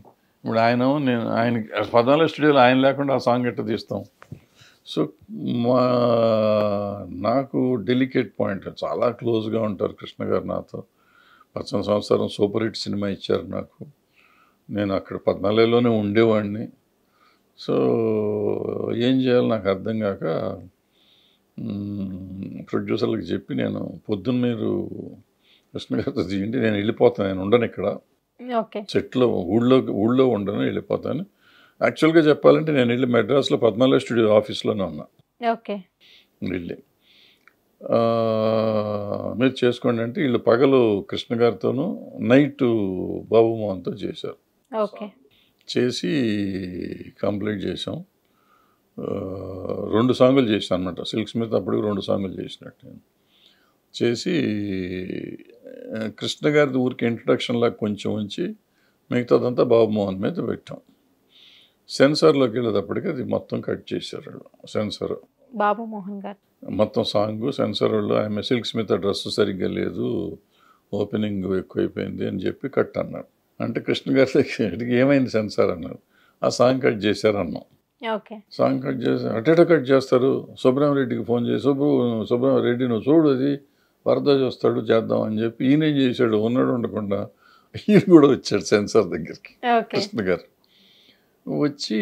ఇప్పుడు ఆయన నేను ఆయన పద్మనాభ స్టూడియోలో ఆయన లేకుండా ఆ సాంగ్ ఎట్ట తీస్తాం సో మా నాకు డెలికేట్ పాయింట్ చాలా క్లోజ్గా ఉంటారు కృష్ణ గారు నాతో పచ్చని సంవత్సరం సూపర్ హిట్ సినిమా ఇచ్చారు నాకు నేను అక్కడ పద్నాలుగులోనే ఉండేవాడిని సో ఏం చేయాలో నాకు అర్థం కాక ప్రొడ్యూసర్లకు చెప్పి నేను పొద్దున్న మీరు కృష్ణగారితో జీవించి నేను వెళ్ళిపోతాను నేను ఉండను ఇక్కడ చెట్లు ఊళ్ళో ఊళ్ళో ఉండను వెళ్ళిపోతాను యాక్చువల్గా చెప్పాలంటే నేను వెళ్ళి మెడ్రాస్లో పద్మాలయ స్టూడియో ఆఫీస్లోనే ఉన్నా ఓకే వెళ్ళి మీరు చేసుకోండి అంటే వీళ్ళు పగలు కృష్ణ గారితోనూ నైట్ బాబుమోహన్తో చేశారు చేసి కంప్లీట్ చేసాం రెండు సాంగులు చేశాను అనమాట సిల్క్ స్మిత్ అప్పటికి రెండు సాంగులు చేసినట్టు నేను చేసి కృష్ణ గారిది ఊరికి ఇంట్రడక్షన్ లాగా కొంచెం ఉంచి మిగతాదంతా బాబుమోహన్ మీద పెట్టాం సెన్సార్లోకి వెళ్ళేటప్పటికి అది మొత్తం కట్ చేశారు సెన్సార్ బాబుమోహన్ గారు మొత్తం సాంగ్ సెన్సార్ వాళ్ళు ఆమె సిల్క్స్ మీద డ్రెస్ సరిగ్గా లేదు ఓపెనింగ్ ఎక్కువైపోయింది అని చెప్పి కట్ అన్నారు అంటే కృష్ణ గారికి ఏమైంది సెన్సార్ అన్నారు ఆ సాంగ్ కట్ చేశారు అన్నాం సాంగ్ కట్ చేసి అటేట కట్ చేస్తారు సుబ్రహ్మరెడ్డికి ఫోన్ చేసి సుబ్రహ్మ సుబ్రహ్మరెడ్డి నువ్వు చూడు అది వరద చూస్తాడు చేద్దాం అని చెప్పి ఈయనేం చేశాడు ఉన్నాడు ఉండకుండా ఈయన కూడా వచ్చాడు సెన్సార్ దగ్గరికి కృష్ణ గారు వచ్చి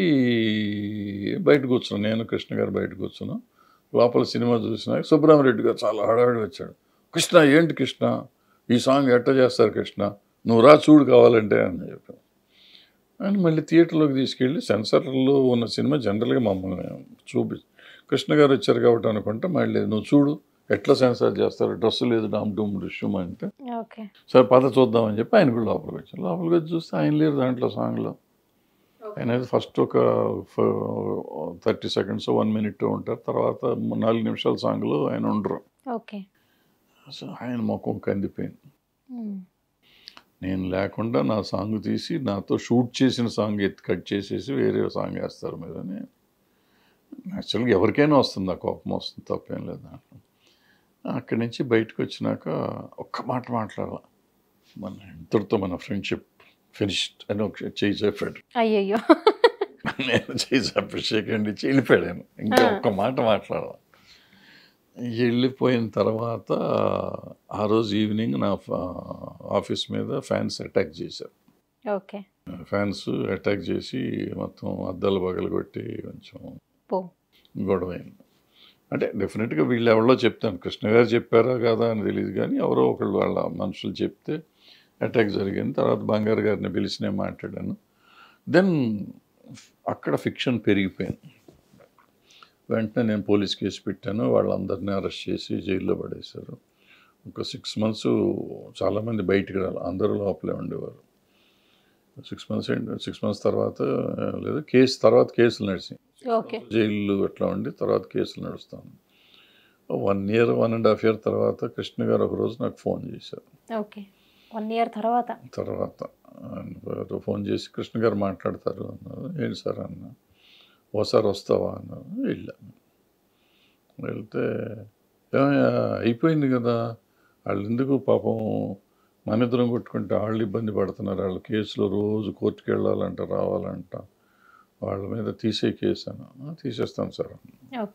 బయట కూర్చున్నాను నేను కృష్ణ గారు బయట కూర్చున్నాను లోపల సినిమా చూసిన సుబ్రహ్మరెడ్డి గారు చాలా హడావిడి వచ్చాడు కృష్ణ ఏంటి కృష్ణ ఈ సాంగ్ ఎట్ట చేస్తారు కృష్ణ నువ్వు రా చూడు కావాలంటే అని చెప్పి అని మళ్ళీ థియేటర్లోకి తీసుకెళ్ళి సెన్సార్లో ఉన్న సినిమా జనరల్గా మమ్మల్ని చూపి కృష్ణ గారు వచ్చారు కాబట్టి అనుకుంటే మళ్ళీ నువ్వు చూడు ఎట్లా సెన్సార్ చేస్తారు డ్రెస్ లేదు డామ్ డూమ్ డుష్యూమ్ అంటే సరే పద చూద్దామని చెప్పి ఆయన కూడా లోపలికి వచ్చాను లోపలికి వచ్చి చూస్తే ఆయన లేరు దాంట్లో సాంగ్లో ఆయన ఫస్ట్ ఒక థర్టీ సెకండ్స్ వన్ మినిట్ ఉంటారు తర్వాత నాలుగు నిమిషాల సాంగ్లో ఆయన ఉండరు సో ఆయన ముఖం కందిపోయింది నేను లేకుండా నా సాంగ్ తీసి నాతో షూట్ చేసిన సాంగ్ ఎత్తి కట్ చేసేసి వేరే సాంగ్ వేస్తారు మీరని యాక్చువల్గా ఎవరికైనా వస్తుంది ఆ కోపం వస్తుంది తప్పేం లేదు దాంట్లో అక్కడి నుంచి బయటకు వచ్చినాక ఒక్క మాట మాట్లాడాల మన ఇద్దరితో మన ఫ్రెండ్షిప్ ఫినిష్డ్ అని ఒక చేయి చెప్పాడు అయ్యో నేను చేసి అప్రిషియేట్ అండి వెళ్ళిపోయాను ఇంకా ఒక్క మాట మాట్లాడాల వెళ్ళిపోయిన తర్వాత ఆ రోజు ఈవినింగ్ నా ఆఫీస్ మీద ఫ్యాన్స్ అటాక్ చేశారు ఓకే ఫ్యాన్స్ అటాక్ చేసి మొత్తం అద్దాలు కొట్టి కొంచెం గొడవైంది అంటే డెఫినెట్గా వీళ్ళు ఎవరో చెప్తాను కృష్ణ గారు చెప్పారా కాదా అని తెలియదు కానీ ఎవరో ఒకళ్ళు వాళ్ళ మనుషులు చెప్తే అటాక్ జరిగింది తర్వాత బంగారు గారిని పిలిచినే మాట్లాడాను దెన్ అక్కడ ఫిక్షన్ పెరిగిపోయింది వెంటనే నేను పోలీస్ కేసు పెట్టాను వాళ్ళందరినీ అరెస్ట్ చేసి జైల్లో పడేశారు ఒక సిక్స్ మంత్స్ చాలామంది బయటికి రాలి అందరూ లోపలే ఉండేవారు సిక్స్ మంత్స్ సిక్స్ మంత్స్ తర్వాత లేదు కేసు తర్వాత కేసులు నడిచింది జైలు అట్లా ఉండి తర్వాత కేసులు నడుస్తాను one year one and half year తర్వాత కృష్ణ గారు ఒక రోజు నాకు ఫోన్ చేశారు ఓకే వన్ ఇయర్ తర్వాత తర్వాత ఫోన్ చేసి కృష్ణ గారు మాట్లాడతారు అన్నారు ఏంటి సార్ అన్న ఓసారి వస్తావా అన్నారు వెళ్ళాను వెళ్తే అయిపోయింది కదా వాళ్ళు ఎందుకు పాపం మన ఇద్దరం కొట్టుకుంటే వాళ్ళు ఇబ్బంది పడుతున్నారు వాళ్ళు కేసులో రోజు కోర్టుకి వెళ్ళాలంట రావాలంట వాళ్ళ మీద తీసే కేసాను తీసేస్తాను సార్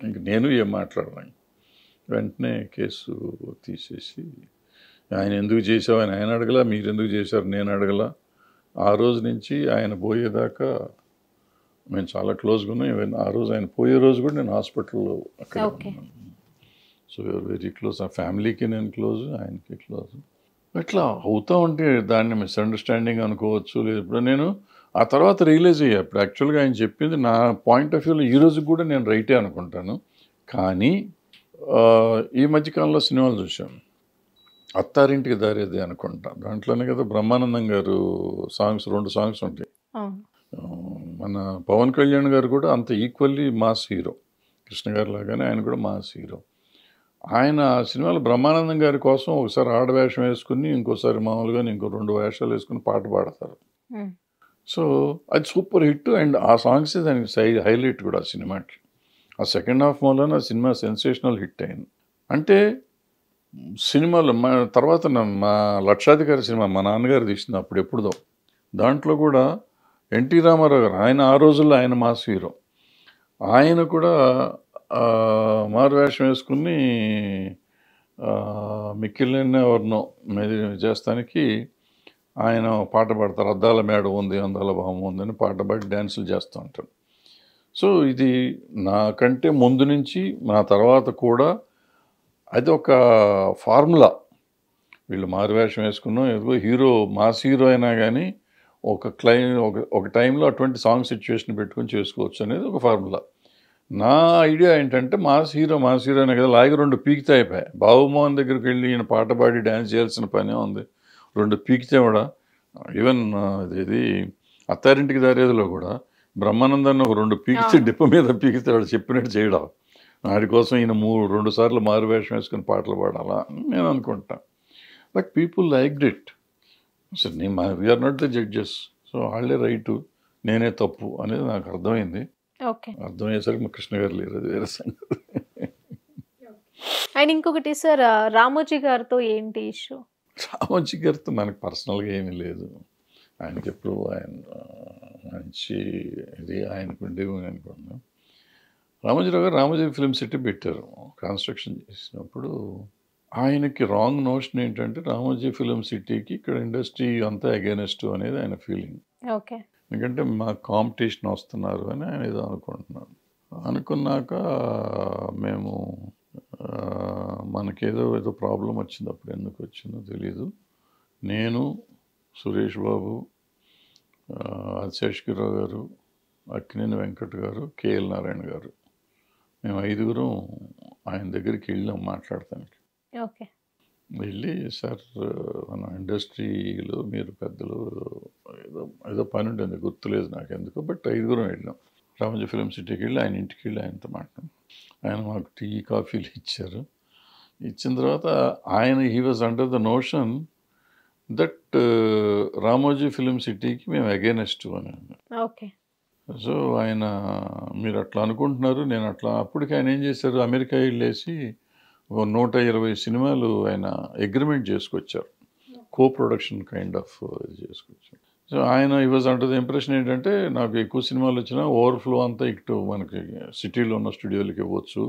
ఇంక నేను ఏం మాట్లాడలేను వెంటనే కేసు తీసేసి ఆయన ఎందుకు చేసావని ఆయన అడగల మీరు ఎందుకు చేశారు నేను అడగల ఆ రోజు నుంచి ఆయన పోయేదాకా మేము చాలా క్లోజ్గా ఉన్నాం ఆ రోజు ఆయన పోయే రోజు కూడా నేను హాస్పిటల్లో అక్కడ సో వెరీ క్లోజ్ ఆ ఫ్యామిలీకి నేను క్లోజ్ ఆయనకి క్లోజ్ అట్లా అవుతా ఉంటే దాన్ని మిస్అండర్స్టాండింగ్ అనుకోవచ్చు లేదు ఇప్పుడు నేను ఆ తర్వాత రియలైజ్ అయ్యా ఇప్పుడు యాక్చువల్గా ఆయన చెప్పింది నా పాయింట్ ఆఫ్ వ్యూలో ఈరోజు కూడా నేను రైటే అనుకుంటాను కానీ ఈ మధ్యకాలంలో సినిమాలు చూసాం అత్తారింటికి దారేది అనుకుంటా దాంట్లోనే కదా బ్రహ్మానందం గారు సాంగ్స్ రెండు సాంగ్స్ ఉంటాయి మన పవన్ కళ్యాణ్ గారు కూడా అంత ఈక్వల్లీ మాస్ హీరో కృష్ణ గారు లాగానే ఆయన కూడా మాస్ హీరో ఆయన సినిమాలో బ్రహ్మానందం గారి కోసం ఒకసారి ఆడవేషం వేసుకుని ఇంకోసారి మామూలుగా ఇంకో రెండు వేషాలు వేసుకుని పాట పాడతారు సో అది సూపర్ హిట్ అండ్ ఆ సాంగ్స్ దానికి సై హైలైట్ కూడా ఆ సినిమాకి ఆ సెకండ్ హాఫ్ వలన సినిమా సెన్సేషనల్ హిట్ అయింది అంటే సినిమాలు మా తర్వాత మా లక్షాధికారి సినిమా మా నాన్నగారు తీసింది అప్పుడు ఎప్పుడుదో దాంట్లో కూడా ఎన్టీ రామారావు గారు ఆయన ఆ రోజుల్లో ఆయన మాస్ హీరో ఆయన కూడా మారు వేషం వేసుకుని మిక్కిలిన వర్ణం చేస్తానికి ఆయన పాట పాడతారు అద్దాల మేడ ఉంది అందాల భావం ఉంది అని పాట పాడి డ్యాన్సులు చేస్తూ ఉంటాడు సో ఇది నాకంటే ముందు నుంచి నా తర్వాత కూడా అది ఒక ఫార్ములా వీళ్ళు మారువేషం వేసుకున్నాం ఏదో హీరో మాస్ హీరో అయినా కానీ ఒక క్లై ఒక ఒక టైంలో అటువంటి సాంగ్ సిచ్యువేషన్ పెట్టుకొని చేసుకోవచ్చు అనేది ఒక ఫార్ములా నా ఐడియా ఏంటంటే మాస్ హీరో మాస్ హీరో అయినా కదా లాగి రెండు పీకితే అయిపోయాయి బాబుమోహన్ దగ్గరికి వెళ్ళి ఈయన పాట పాడి డ్యాన్స్ చేయాల్సిన పనే ఉంది రెండు పీకితే కూడా ఈవెన్ ఇది అత్తారింటికి దారేదిలో కూడా బ్రహ్మానందాన్ని ఒక రెండు పీకిచ్చి డిప్ప మీద పీకితే వాడు చెప్పినట్టు చేయడం వాడి కోసం ఈయన మూడు రెండు సార్లు మారు వేషం వేసుకుని పాటలు పాడాలా నేను అనుకుంటా but people like it sir నీ మా we are not the judges so వాళ్ళే రైటు నేనే తప్పు అనేది నాకు అర్థమైంది అర్థమయ్యేసరికి మా కృష్ణ గారు లేరు అది వేరే సంగతి అండ్ ఇంకొకటి సార్ రామోజీ గారితో ఏంటి ఇష్యూ రామోజీ గారితో మనకు పర్సనల్గా ఏమీ లేదు ఆయనకి ఎప్పుడు ఆయన మంచి ఇది ఆయనకు ఉండేవి అనుకున్నాను రామోజీరావు గారు రామోజీ ఫిలిం సిటీ పెట్టారు కన్స్ట్రక్షన్ చేసినప్పుడు ఆయనకి రాంగ్ నోషన్ ఏంటంటే రామోజీ ఫిలిం సిటీకి ఇక్కడ ఇండస్ట్రీ అంతా అగేనెస్ట్ అనేది ఆయన ఫీలింగ్ ఓకే ఎందుకంటే మా కాంపిటీషన్ వస్తున్నారు అని ఆయన ఏదో అనుకుంటున్నాను అనుకున్నాక మేము మనకేదో ఏదో ప్రాబ్లం వచ్చింది అప్పుడు ఎందుకు వచ్చిందో తెలీదు నేను సురేష్ బాబు శేషగిరావు గారు అక్కినేని వెంకట్ గారు కేఎల్ నారాయణ గారు మేము ఐదుగురం ఆయన దగ్గరికి వెళ్ళాం మాట్లాడటానికి ఓకే వెళ్ళి సార్ మన ఇండస్ట్రీలో మీరు పెద్దలు ఏదో ఏదో పని ఉంటుంది గుర్తులేదు నాకు ఎందుకు బట్ ఐదుగురం వెళ్ళాం రామజీ ఫిలిం సిటీకి వెళ్ళి ఆయన ఇంటికి వెళ్ళి ఆయనతో మాట్లాడాం ఆయన మాకు టీ కాఫీలు ఇచ్చారు ఇచ్చిన తర్వాత ఆయన he was under the notion that Ramoji film సిటీకి మేము అగేనెస్ట్ అని ఓకే సో ఆయన మీరు అట్లా అనుకుంటున్నారు నేను అట్లా అప్పటికి ఆయన ఏం చేశారు అమెరికా వెళ్ళేసి ఒక నూట ఇరవై సినిమాలు ఆయన అగ్రిమెంట్ చేసుకొచ్చారు కో ప్రొడక్షన్ కైండ్ ఆఫ్ చేసుకొచ్చారు సో ఆయన ఈ వాజ్ ఇంప్రెషన్ ఏంటంటే నాకు ఎక్కువ సినిమాలు వచ్చినా ఓవర్ఫ్లో అంతా ఇటు మనకి సిటీలో ఉన్న స్టూడియోలకి ఇవ్వచ్చు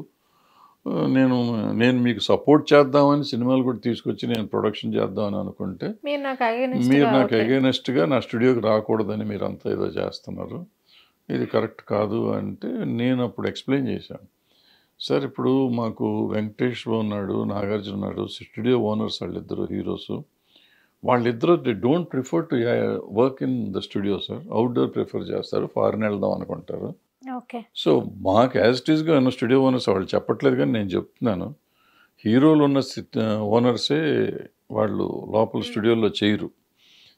నేను నేను మీకు సపోర్ట్ చేద్దామని సినిమాలు కూడా తీసుకొచ్చి నేను ప్రొడక్షన్ చేద్దామని అనుకుంటే మీరు నాకు అగేనెస్ట్గా నా స్టూడియోకి రాకూడదని మీరు అంతా ఏదో చేస్తున్నారు ఇది కరెక్ట్ కాదు అంటే నేను అప్పుడు ఎక్స్ప్లెయిన్ చేశాను సార్ ఇప్పుడు మాకు వెంకటేష్ ఉన్నాడు నాగార్జున ఉన్నాడు స్టూడియో ఓనర్స్ వాళ్ళిద్దరు హీరోసు వాళ్ళిద్దరూ they don't prefer to work in the studio sir outdoor prefer చేస్తారు ఫారెన్ వెళ్దాం అనుకుంటారు సో మాకు యాజ్ ఇట్ ఈస్గా ఉన్న స్టూడియో ఓనర్స్ వాళ్ళు చెప్పట్లేదు కానీ నేను చెప్తున్నాను హీరోలు ఉన్న ఓనర్సే uh, వాళ్ళు లోపల స్టూడియోలో చేయరు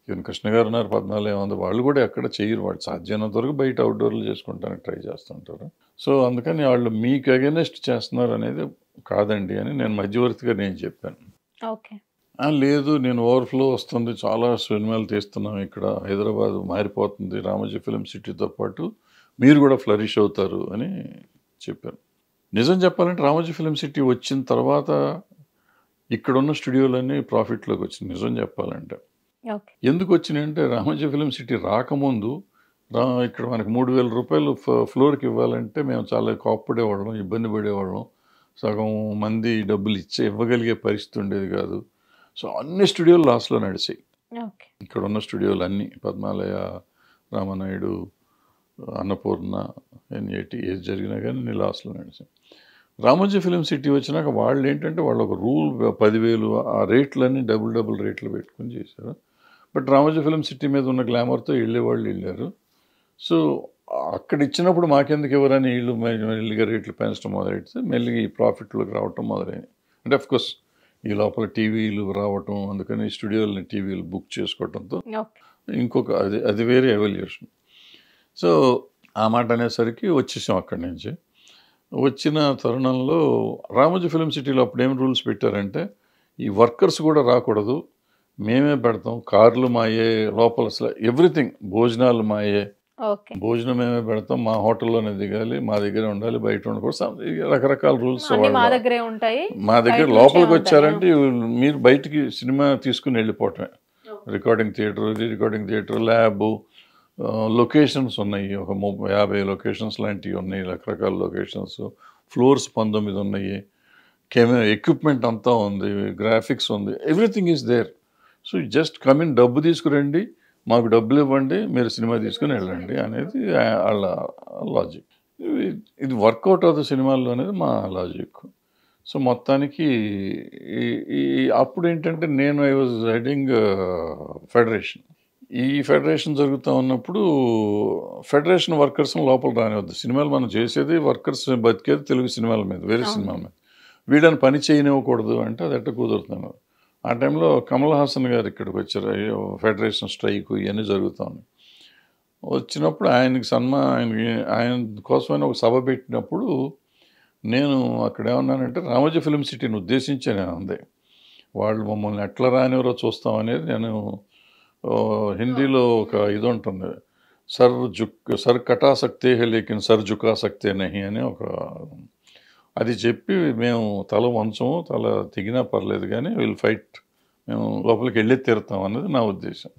ఈవెన్ కృష్ణ గారు ఉన్నారు పద్నాలుగు ఏమంది వాళ్ళు కూడా ఎక్కడ చేయరు వాళ్ళు సాధ్యమైనంత వరకు బయట అవుట్డోర్లు చేసుకుంటానికి ట్రై చేస్తుంటారు సో అందుకని వాళ్ళు మీకు అగెనెస్ట్ చేస్తున్నారు అనేది కాదండి అని నేను మధ్యవర్తిగా నేను చెప్పాను ఓకే లేదు నేను ఓవర్ఫ్లో వస్తుంది చాలా సినిమాలు తీస్తున్నాం ఇక్కడ హైదరాబాద్ మారిపోతుంది రామోజీ ఫిలిం సిటీతో పాటు మీరు కూడా ఫ్లరిష్ అవుతారు అని చెప్పాను నిజం చెప్పాలంటే రామజీ ఫిలిం సిటీ వచ్చిన తర్వాత ఇక్కడున్న స్టూడియోలన్నీ ప్రాఫిట్లోకి వచ్చింది నిజం చెప్పాలంటే ఎందుకు వచ్చినాయంటే రామజీ ఫిలిం సిటీ రాకముందు ఇక్కడ మనకు మూడు వేల రూపాయలు ఫ్లోర్కి ఇవ్వాలంటే మేము చాలా కోప్పడేవాళ్ళం ఇబ్బంది పడేవాళ్ళం సగం మంది డబ్బులు ఇచ్చే ఇవ్వగలిగే పరిస్థితి ఉండేది కాదు సో అన్ని స్టూడియోలు లాస్ట్లో నడిచాయి ఇక్కడ ఉన్న స్టూడియోలు అన్నీ పద్మాలయ రామనాయుడు అన్నపూర్ణ ఎన్ఏటి ఏది జరిగినా కానీ నేను లాస్లో నడిచాయి రామోజీ ఫిలిం సిటీ వచ్చినాక వాళ్ళు ఏంటంటే వాళ్ళు ఒక రూల్ పదివేలు ఆ రేట్లన్నీ డబుల్ డబుల్ రేట్లు పెట్టుకుని చేశారు బట్ రామోజీ ఫిలిం సిటీ మీద ఉన్న గ్లామర్తో వెళ్ళే వాళ్ళు వెళ్ళారు సో అక్కడ ఇచ్చినప్పుడు మాకెందుకు ఎవరని వీళ్ళు మెల్లిగా రేట్లు పెంచడం మొదలెడితే మెల్లిగా ఈ ప్రాఫిట్లోకి రావటం మొదలైంది అంటే అఫ్కోర్స్ ఈ లోపల టీవీలు రావటం అందుకని స్టూడియోలని టీవీలు బుక్ చేసుకోవడంతో ఇంకొక అది అది వేరే ఎవల్యూషన్ సో ఆ మాట అనేసరికి వచ్చేసాం అక్కడి నుంచి వచ్చిన తరుణంలో రామోజీ ఫిలిం సిటీలో అప్పుడు ఏం రూల్స్ పెట్టారంటే ఈ వర్కర్స్ కూడా రాకూడదు మేమే పెడతాం కార్లు మాయే లోపల ఎవ్రీథింగ్ భోజనాలు మాయే భోజనం మేమే పెడతాం మా హోటల్లోనే దిగాలి మా దగ్గర ఉండాలి బయట ఉండకూడదు రకరకాల రూల్స్ మా మా దగ్గర లోపలికి వచ్చారంటే మీరు బయటికి సినిమా తీసుకుని వెళ్ళిపోవటమే recording theatre recording theatre lab locations ఉన్నాయి ఒక ముప్పై యాభై లొకేషన్స్ లాంటివి ఉన్నాయి రకరకాల లొకేషన్స్ ఫ్లోర్స్ పంతొమ్మిది ఉన్నాయి కెమెరా ఎక్విప్మెంట్ అంతా ఉంది గ్రాఫిక్స్ ఉంది everything is there so just come in డబ్బు తీసుకురండి మాకు డబ్బులు ఇవ్వండి మీరు సినిమా తీసుకుని వెళ్ళండి అనేది వాళ్ళ లాజిక్ ఇది వర్కౌట్ అవుతుంది సినిమాల్లో అనేది మా లాజిక్ సో మొత్తానికి ఈ అప్పుడు ఏంటంటే నేను ఐ వాజ్ రైడింగ్ ఫెడరేషన్ ఈ ఫెడరేషన్ జరుగుతూ ఉన్నప్పుడు ఫెడరేషన్ వర్కర్స్ లోపల రానివద్దు సినిమాలు మనం చేసేది వర్కర్స్ బతికేది తెలుగు సినిమాల మీద వేరే సినిమాల మీద వీళ్ళని పని చేయనివ్వకూడదు అంటే అది ఎట్ట కుదురుతున్నారు ఆ టైంలో కమల్ హాసన్ గారు ఇక్కడికి వచ్చారు ఫెడరేషన్ స్ట్రైక్ ఇవన్నీ జరుగుతూ ఉన్నాయి వచ్చినప్పుడు ఆయనకి సన్మా ఆయన ఆయన కోసమైన ఒక సభ పెట్టినప్పుడు నేను అక్కడ ఏమన్నానంటే రామోజీ ఫిలిం సిటీని ఉద్దేశించి నేను అంది వాళ్ళు మమ్మల్ని ఎట్లా రానివరో చూస్తాం అనేది నేను హిందీలో ఒక ఇది ఉంటుంది సర్ జుక్ సర్ కటాసక్తే సక్తే లేకిన్ సర్ జుకాసక్తే నహి అని ఒక అది చెప్పి మేము తల వంచము తల తెగినా పర్లేదు కానీ విల్ ఫైట్ మేము లోపలికి వెళ్ళి తీరుతాం అన్నది నా ఉద్దేశం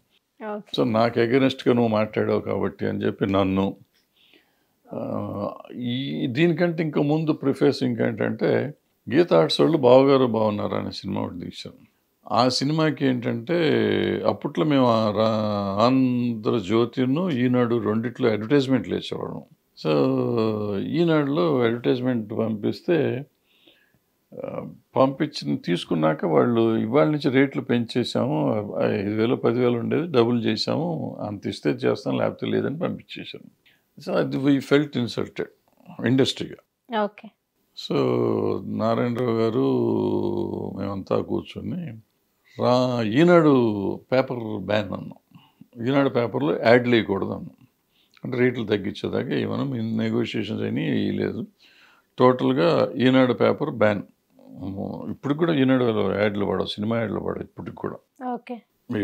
సో నాకు అగెనెస్ట్గా నువ్వు మాట్లాడావు కాబట్టి అని చెప్పి నన్ను ఈ దీనికంటే ఇంకా ముందు ప్రిఫేస్ ఇంకేంటంటే గీత ఆర్ట్స్ వాళ్ళు బావగారు బాగున్నారు అనే సినిమా ఒకటి తీశాను ఆ సినిమాకి ఏంటంటే అప్పట్లో మేము ఆంధ్రజ్యోతిను ఈనాడు రెండిట్లో అడ్వర్టైజ్మెంట్లు వేసేవాళ్ళం సో ఈనాడులో అడ్వర్టైజ్మెంట్ పంపిస్తే పంపించిన తీసుకున్నాక వాళ్ళు ఇవాళ నుంచి రేట్లు పెంచేసాము ఐదు వేలు పదివేలు ఉండేది డబుల్ చేసాము అంత ఇస్తే చేస్తాం లేకపోతే లేదని పంపించేశాను సో అది వీ ఫెల్ట్ ఇన్సల్టెడ్ ఇండస్ట్రీగా ఓకే సో నారాయణరావు గారు మేమంతా కూర్చొని రా ఈనాడు పేపర్ బ్యాన్ అన్నాం ఈనాడు పేపర్లో యాడ్ లేయకూడదు అన్నాం అంటే రేట్లు తగ్గించేదాకా ఏమైనా నెగోషియేషన్స్ అయినా వేయలేదు టోటల్గా ఈనాడు పేపర్ బ్యాన్ ఇప్పుడు కూడా ఈనాడు యాడ్లు పడవు సినిమా యాడ్లు పడవు ఇప్పటికి కూడా ఓకే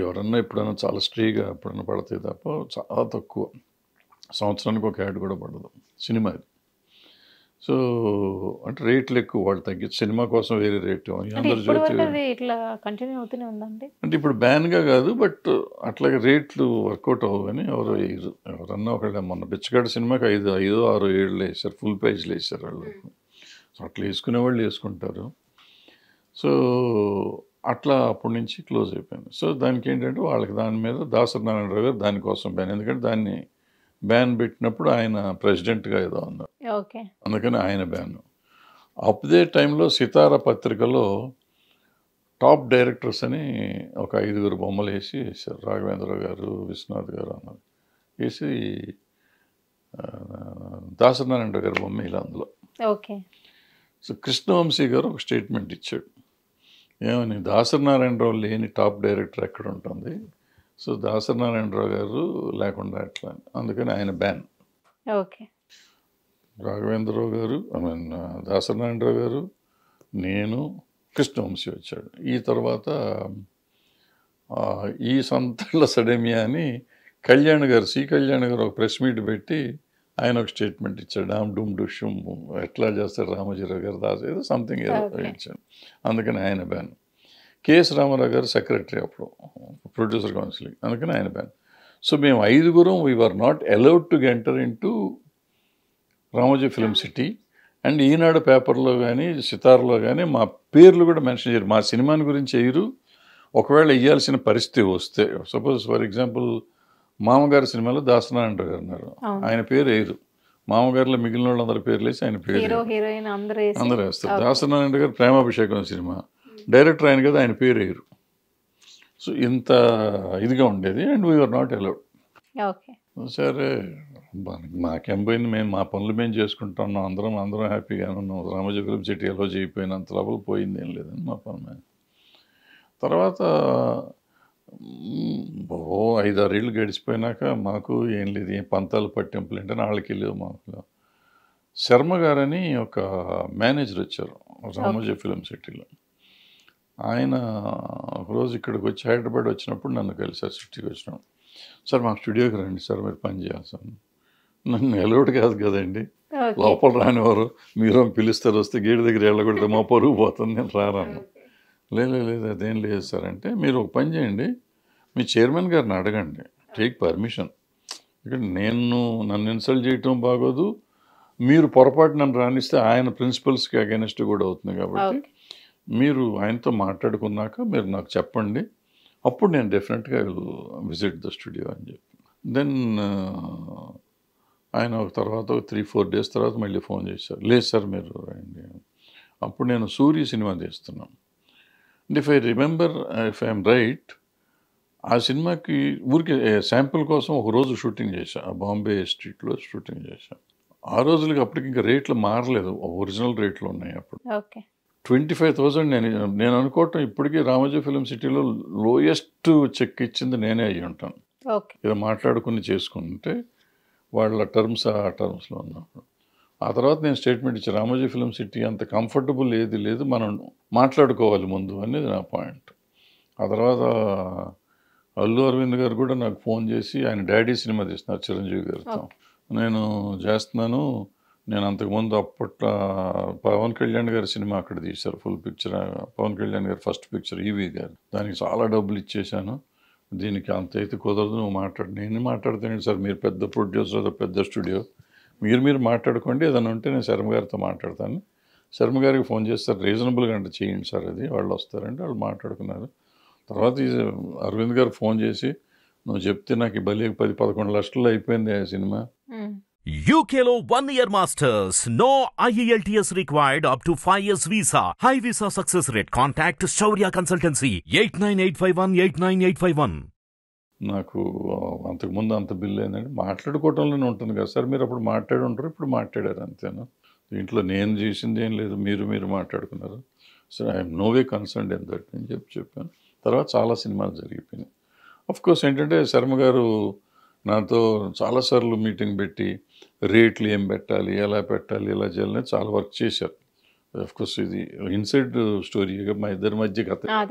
ఎవరన్నా ఎప్పుడైనా చాలా స్ట్రీగా ఎప్పుడైనా పడతాయి తప్ప చాలా తక్కువ సంవత్సరానికి ఒక యాడ్ కూడా పడదు సినిమా అది సో అంటే రేట్లు ఎక్కువ వాళ్ళు తగ్గించి సినిమా కోసం వేరే రేటు కంటిన్యూ అంటే ఇప్పుడు బ్యాన్గా కాదు బట్ అట్లాగే రేట్లు వర్కౌట్ అవ్వని ఎవరు ఎవరన్నా ఒకళ్ళ మొన్న బిచ్చగాడు సినిమాకి ఐదు ఐదో ఆరో ఏళ్ళు వేసారు ఫుల్ పేజ్లు వేసారు వాళ్ళు సో అట్లా వేసుకునే వాళ్ళు వేసుకుంటారు సో అట్లా అప్పటి నుంచి క్లోజ్ అయిపోయింది సో దానికి ఏంటంటే వాళ్ళకి దాని మీద దాసరి నారాయణరావు గారు దానికోసం పోయాను ఎందుకంటే దాన్ని బ్యాన్ పెట్టినప్పుడు ఆయన ప్రెసిడెంట్గా ఏదో ఉన్నారు అందుకని ఆయన బ్యాన్ అప్పుదే టైంలో సితార పత్రికలో టాప్ డైరెక్టర్స్ అని ఒక ఐదుగురు బొమ్మలు వేసి వేశారు రాఘవేంద్ర గారు విశ్వనాథ్ గారు అన్నారు వేసి దాసనారాయణ గారి బొమ్మ ఇలా అందులో ఓకే సో కృష్ణవంశీ గారు ఒక స్టేట్మెంట్ ఇచ్చాడు ఏమని నారాయణరావు లేని టాప్ డైరెక్టర్ ఎక్కడ ఉంటుంది సో దాసనారాయణరావు గారు లేకుండా అట్లా అందుకని ఆయన బ్యాన్ ఓకే రాఘవేంద్రరావు గారు ఐ మీన్ దాసనారాయణరావు గారు నేను కృష్ణవంశీ వచ్చాడు ఈ తర్వాత ఈ సంతళ్ళ సడేమియా అని కళ్యాణ్ గారు సి కళ్యాణ్ గారు ఒక ప్రెస్ మీట్ పెట్టి ఆయన ఒక స్టేట్మెంట్ ఇచ్చాడు డామ్ డూమ్ డుషుమ్ ఎట్లా చేస్తారు రామజీరావు గారు దాస్ ఏదో సంథింగ్ ఏదో ఇచ్చాడు అందుకని ఆయన బ్యాన్ కేఎస్ రామారావు గారు సెక్రటరీ అప్పుడు ప్రొడ్యూసర్ కౌన్సిలింగ్ అందుకని ఆయన బ్యాన్ సో మేము ఐదుగురం we are not allowed to enter in to Ramoji film city and Eenadu పేపర్లో కానీ సితార్లో కానీ మా పేర్లు కూడా మెన్షన్ చేయరు మా సినిమాని గురించి వేయరు ఒకవేళ వేయాల్సిన పరిస్థితి వస్తే సపోజ్ ఫర్ ఎగ్జాంపుల్ మామగారి సినిమాలో దాసనారాయణ గారు ఉన్నారు ఆయన పేరు వేయరు మామగారిలో మిగిలిన వాళ్ళందరి పేర్లు వేసి ఆయన పేరు అందరూ వేస్తారు దాసనారాయణ గారు ప్రేమాభిషేకం సినిమా డైరెక్టర్ ఆయన కదా ఆయన పేరు అయ్యారు సో ఇంత ఇదిగా ఉండేది అండ్ వీఆర్ నాట్ అలౌడ్ సరే మాకేం పోయింది మేము మా పనులు మేము చేసుకుంటున్నాం అందరం అందరం హ్యాపీగా ఉన్నాం రామోజీ ఫిలిం ఎలా చేయిపోయినంత లోపల పోయింది ఏం లేదని మా పని మేము తర్వాత ఓ ఏళ్ళు గడిచిపోయినాక మాకు ఏం లేదు ఏం పంతాలు పట్టింపులు అంటే వాళ్ళకి వెళ్ళేది మాకు శర్మ గారని ఒక మేనేజర్ వచ్చారు రామోజీ ఫిలిం సిటీలో ఆయన ఒకరోజు ఇక్కడికి వచ్చి హైదరాబాద్ వచ్చినప్పుడు నన్ను కలిసారు సిటీకి వచ్చినాం సార్ మా స్టూడియోకి రండి సార్ మీరు పని సార్ నన్ను ఎలవడు కాదు కదండి లోపల రానివారు మీరు పిలుస్తారు వస్తే గేటు దగ్గర వెళ్ళకూడదు మా పరుగు పోతుంది నేను రారాను లేదు లేదు అదేం లేదు సార్ అంటే మీరు ఒక పని చేయండి మీ చైర్మన్ గారిని అడగండి టేక్ పర్మిషన్ ఇక్కడ నేను నన్ను ఇన్సల్ట్ చేయటం బాగోదు మీరు పొరపాటు నన్ను రాణిస్తే ఆయన ప్రిన్సిపల్స్కి అగెనిస్ట్ కూడా అవుతుంది కాబట్టి మీరు ఆయనతో మాట్లాడుకున్నాక మీరు నాకు చెప్పండి అప్పుడు నేను డెఫినెట్గా విజిట్ ద స్టూడియో అని చెప్పి దెన్ ఆయన ఒక తర్వాత ఒక త్రీ ఫోర్ డేస్ తర్వాత మళ్ళీ ఫోన్ చేశారు లేదు సార్ మీరు రండి అప్పుడు నేను సూర్య సినిమా తీస్తున్నాను if I remember if I'm right ఆ సినిమాకి ఊరికి శాంపుల్ కోసం ఒక రోజు షూటింగ్ చేశాను ఆ బాంబే స్ట్రీట్లో షూటింగ్ చేశాను ఆ రోజులకి అప్పటికి ఇంకా రేట్లు మారలేదు ఒరిజినల్ రేట్లు ఉన్నాయి అప్పుడు ఓకే ట్వంటీ ఫైవ్ థౌజండ్ నేను నేను అనుకోవటం ఇప్పటికీ రామోజీ ఫిలిం సిటీలో లోయెస్ట్ చెక్ ఇచ్చింది నేనే అయ్యి ఉంటాను ఇది మాట్లాడుకుని చేసుకుంటే వాళ్ళ టర్మ్స్ ఆ టర్మ్స్లో ఉన్నప్పుడు ఆ తర్వాత నేను స్టేట్మెంట్ ఇచ్చి రామోజీ ఫిలిం సిటీ అంత కంఫర్టబుల్ ఏది లేదు మనం మాట్లాడుకోవాలి ముందు అనేది నా పాయింట్ ఆ తర్వాత అల్లు అరవింద్ గారు కూడా నాకు ఫోన్ చేసి ఆయన డాడీ సినిమా తీస్తున్నారు చిరంజీవి గారితో నేను చేస్తున్నాను నేను అంతకుముందు అప్పట్లో పవన్ కళ్యాణ్ గారి సినిమా అక్కడ తీశారు ఫుల్ పిక్చర్ పవన్ కళ్యాణ్ గారి ఫస్ట్ పిక్చర్ ఈవీ గారు దానికి చాలా డబ్బులు ఇచ్చేశాను దీనికి అంత అయితే కుదరదు నువ్వు మాట్లాడు నేను మాట్లాడతాను సార్ మీరు పెద్ద ప్రొడ్యూసర్ పెద్ద స్టూడియో మీరు మీరు మాట్లాడుకోండి ఏదైనా ఉంటే నేను శర్మ గారితో మాట్లాడతాను శర్మ గారికి ఫోన్ చేస్తారు రీజనబుల్గా అంటే చేయండి సార్ అది వాళ్ళు వస్తారంటే వాళ్ళు మాట్లాడుకున్నారు తర్వాత అరవింద్ గారు ఫోన్ చేసి నువ్వు చెప్తే నాకు భలే పది పదకొండు లక్షలు అయిపోయింది ఆ సినిమా యూకేలో one year masters no IELTS required up to five years visa high visa success rate contact Shaurya consultancy eight nine eight five one eight nine eight five one నాకు అంతకుముందు అంత బిల్లు అయిందండి మాట్లాడుకోవటంలోనే ఉంటుంది కదా సార్ మీరు అప్పుడు మాట్లాడి ఉంటారు ఇప్పుడు మాట్లాడారు అంతేనా దీంట్లో నేను చేసింది ఏం లేదు మీరు మీరు మాట్లాడుకున్నారు sir I'm no way concerned in that అని చెప్పి చెప్పాను తర్వాత చాలా సినిమాలు జరిగిపోయినాయి కోర్స్ ఏంటంటే శర్మ గారు నాతో చాలాసార్లు మీటింగ్ పెట్టి రేట్లు ఏం పెట్టాలి ఎలా పెట్టాలి ఎలా చేయాలని చాలా వర్క్ చేశారు అఫ్కోర్స్ ఇది ఇన్సైడ్ స్టోరీ మా ఇద్దరి మధ్య కథ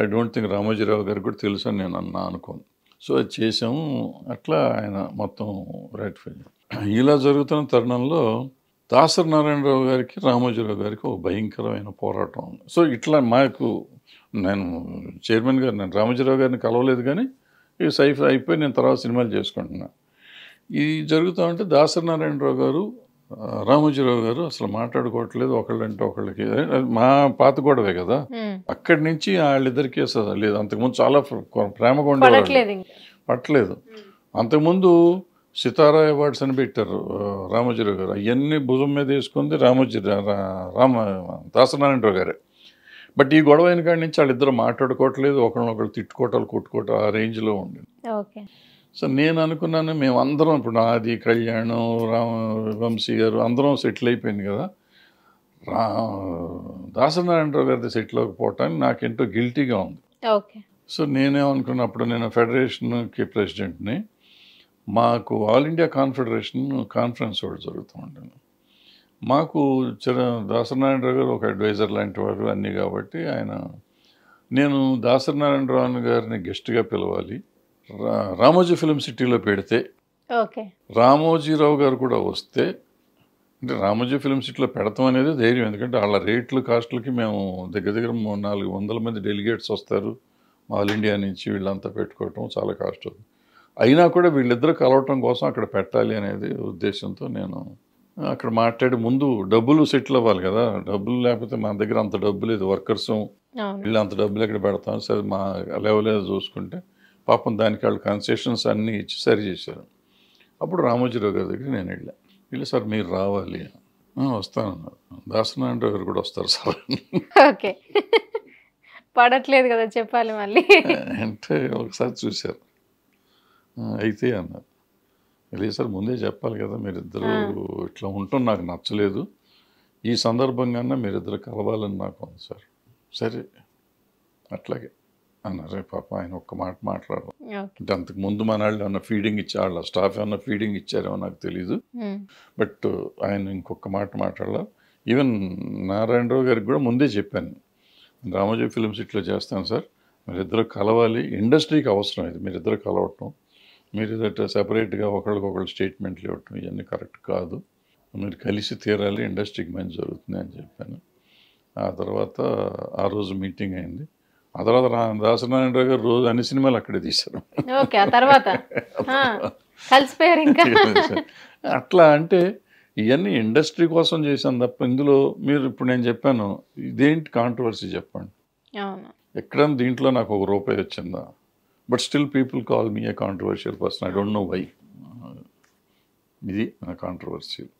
ఐ డోంట్ థింక్ రామోజీరావు గారు కూడా తెలుసు అని నేను అన్నా అనుకోను సో అది చేసాము అట్లా ఆయన మొత్తం రైట్ రాటిఫై ఇలా జరుగుతున్న తరుణంలో దాసర నారాయణరావు గారికి రామోజీరావు గారికి ఒక భయంకరమైన పోరాటం ఉంది సో ఇట్లా మాకు నేను చైర్మన్ గారు నేను రామోజీరావు గారిని కలవలేదు కానీ ఇవి సైఫ్ అయిపోయి నేను తర్వాత సినిమాలు చేసుకుంటున్నాను ఇది జరుగుతూ ఉంటే దాసనారాయణరావు గారు రామోజీరావు గారు అసలు మాట్లాడుకోవట్లేదు ఒకళ్ళంటే ఒకళ్ళకి మా పాత గొడవే కదా అక్కడి నుంచి వాళ్ళిద్దరికీ అసలు లేదు అంతకుముందు చాలా ప్రేమగా ఉండేవాళ్ళు పట్టలేదు అంతకుముందు సితారా అవార్డ్స్ అని పెట్టారు రామోజీరావు గారు అవన్నీ భుజం మీద వేసుకుంది రామోజీ రామ దాసనారాయణరావు గారే బట్ ఈ గొడవ అయిన కాడి నుంచి వాళ్ళిద్దరు మాట్లాడుకోవట్లేదు ఒకళ్ళు తిట్టుకోవటాలు కొట్టుకోవటం ఆ రేంజ్లో ఉండింది ఓకే సో నేను అనుకున్నాను మేము అందరం ఇప్పుడు ఆది కళ్యాణం రామ వంశీ గారు అందరం సెటిల్ అయిపోయింది కదా రా దాసనారాయణరావు గారితో సెటిల్ అవ్వకపోవటానికి నాకేంటో గిల్టీగా ఉంది ఓకే సో నేనేమనుకున్నప్పుడు నేను ఫెడరేషన్కి ప్రెసిడెంట్ని మాకు ఆల్ ఇండియా కాన్ఫెడరేషన్ కాన్ఫరెన్స్ కూడా జరుగుతూ ఉంటాను మాకు చిర దాసనారాయణరావు గారు ఒక అడ్వైజర్ లాంటి వారు అన్నీ కాబట్టి ఆయన నేను దాసరి నారాయణరావు గారిని గెస్ట్గా పిలవాలి రామోజీ ఫిలిం సిటీలో పెడితే రామోజీరావు గారు కూడా వస్తే అంటే రామోజీ ఫిలిం సిటీలో పెడతాం అనేది ధైర్యం ఎందుకంటే వాళ్ళ రేట్లు కాస్ట్లకి మేము దగ్గర దగ్గర నాలుగు వందల మంది డెలిగేట్స్ వస్తారు ఆల్ ఇండియా నుంచి వీళ్ళంతా పెట్టుకోవటం చాలా కాస్ట్ అయినా కూడా వీళ్ళిద్దరు కలవటం కోసం అక్కడ పెట్టాలి అనేది ఉద్దేశంతో నేను అక్కడ మాట్లాడి ముందు డబ్బులు సెటిల్ అవ్వాలి కదా డబ్బులు లేకపోతే మా దగ్గర అంత డబ్బు లేదు వర్కర్స్ వీళ్ళు అంత డబ్బులు ఎక్కడ పెడతాం సరే మా లెవెల్ చూసుకుంటే పాపం దానికి వాళ్ళు కన్సెషన్స్ అన్నీ ఇచ్చి సరి చేశారు అప్పుడు రామోజీరావు గారి దగ్గర నేను వెళ్ళాను వెళ్ళి సార్ మీరు రావాలి వస్తానన్నారు దాసనారాయణరావు గారు కూడా వస్తారు సార్ ఓకే పడట్లేదు కదా చెప్పాలి మళ్ళీ అంటే ఒకసారి చూశారు అయితే అన్నారు లేదు సార్ ముందే చెప్పాలి కదా మీరిద్దరు ఇట్లా ఉంటాం నాకు నచ్చలేదు ఈ సందర్భంగా మీరిద్దరు కలవాలని నాకు ఉంది సార్ సరే అట్లాగే అన్నారే పాప ఆయన ఒక్క మాట మాట్లాడరు అంటే అంతకు ముందు మన వాళ్ళు ఏమన్నా ఫీడింగ్ ఇచ్చా వాళ్ళ స్టాఫ్ ఏమన్నా ఫీడింగ్ ఇచ్చారేమో నాకు తెలీదు బట్ ఆయన ఇంకొక మాట మాట్లాడాల ఈవెన్ నారాయణరావు గారికి కూడా ముందే చెప్పాను రామోజీ ఫిలిం సిటీలో చేస్తాను సార్ మీరిద్దరు కలవాలి ఇండస్ట్రీకి అవసరం ఇది మీరిద్దరు కలవటం మీరు ఇదట సపరేట్గా ఒకళ్ళకొకళ్ళు స్టేట్మెంట్లు ఇవ్వటం ఇవన్నీ కరెక్ట్ కాదు మీరు కలిసి తీరాలి ఇండస్ట్రీకి మంచి జరుగుతుంది అని చెప్పాను ఆ తర్వాత ఆ రోజు మీటింగ్ అయింది ఆ తర్వాత దాసనారాయణరావు గారు రోజు అన్ని సినిమాలు అక్కడే తీశారు ఓకే ఆ తర్వాత కలిసిపోయారు ఇంకా అట్లా అంటే ఇవన్నీ ఇండస్ట్రీ కోసం చేశాను తప్ప ఇందులో మీరు ఇప్పుడు నేను చెప్పాను ఇదేంటి కాంట్రవర్సీ చెప్పండి ఎక్కడ దీంట్లో నాకు ఒక రూపాయి వచ్చిందా but still people call me a controversial person I don't know why ఇది నా కాంట్రవర్షియల్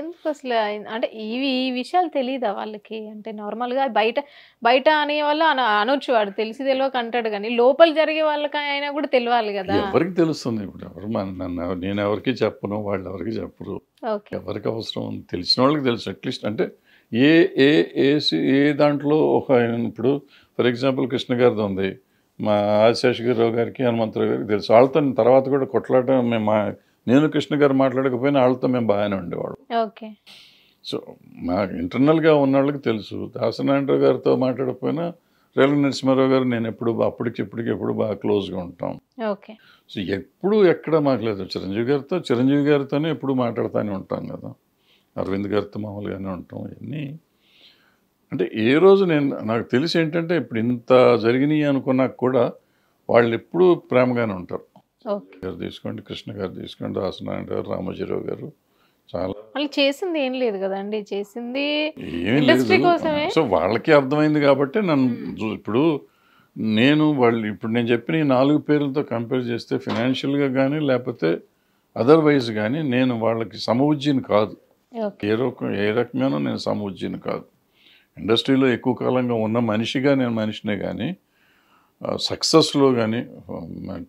ఎందుకు అసలు అంటే ఇవి ఈ విషయాలు తెలియదా వాళ్ళకి అంటే నార్మల్గా బయట బయట అనే వాళ్ళు అని అనొచ్చు వాడు తెలిసి తెలియక అంటాడు కానీ లోపల జరిగే వాళ్ళకి అయినా కూడా తెలియాలి కదా ఎవరికి తెలుస్తుంది ఇప్పుడు ఎవరు నేను ఎవరికి చెప్పను వాళ్ళు ఎవరికి చెప్పరు ఎవరికి అవసరం తెలిసిన వాళ్ళకి తెలుసు అట్లీస్ట్ అంటే ఏ ఏ ఏ ఏ దాంట్లో ఒక ఇప్పుడు ఫర్ ఎగ్జాంపుల్ కృష్ణ గారిది ఉంది మా ఆశేష్ గారు గారికి హనుమంతరావు గారికి తెలుసు వాళ్ళతో తర్వాత కూడా కొట్లాడటం మేము నేను కృష్ణ గారు మాట్లాడకపోయినా వాళ్ళతో మేము బాగానే ఉండేవాళ్ళం ఓకే సో మా ఇంటర్నల్గా ఉన్న వాళ్ళకి తెలుసు దాసనారాయణరావు గారితో మాట్లాడకపోయినా రేల నరసింహారావు గారు నేను ఎప్పుడు అప్పటికి ఇప్పటికి ఎప్పుడు బాగా క్లోజ్గా ఉంటాం సో ఎప్పుడు ఎక్కడ లేదు చిరంజీవి గారితో చిరంజీవి గారితోనే ఎప్పుడు మాట్లాడుతూనే ఉంటాం కదా అరవింద్ గారితో మామూలుగానే ఉంటాం ఇవన్నీ అంటే ఏ రోజు నేను నాకు తెలిసి ఏంటంటే ఇప్పుడు ఇంత జరిగినాయి అనుకున్నా కూడా వాళ్ళు ఎప్పుడూ ప్రేమగానే ఉంటారు గారు తీసుకోండి కృష్ణ గారు తీసుకోండి దాసనారాయణ గారు రామజీరావు గారు చాలా చేసింది ఏం లేదు కదండి చేసింది లేదు సో వాళ్ళకి అర్థమైంది కాబట్టి నన్ను ఇప్పుడు నేను వాళ్ళు ఇప్పుడు నేను చెప్పిన ఈ నాలుగు పేర్లతో కంపేర్ చేస్తే ఫినాన్షియల్గా కానీ లేకపోతే అదర్వైజ్ కానీ నేను వాళ్ళకి సమవుజ్జిని కాదు ఏ రకం ఏ రకమైన నేను సమవుజ్జిని కాదు ఇండస్ట్రీలో ఎక్కువ కాలంగా ఉన్న మనిషిగా నేను మనిషినే కానీ సక్సెస్లో కానీ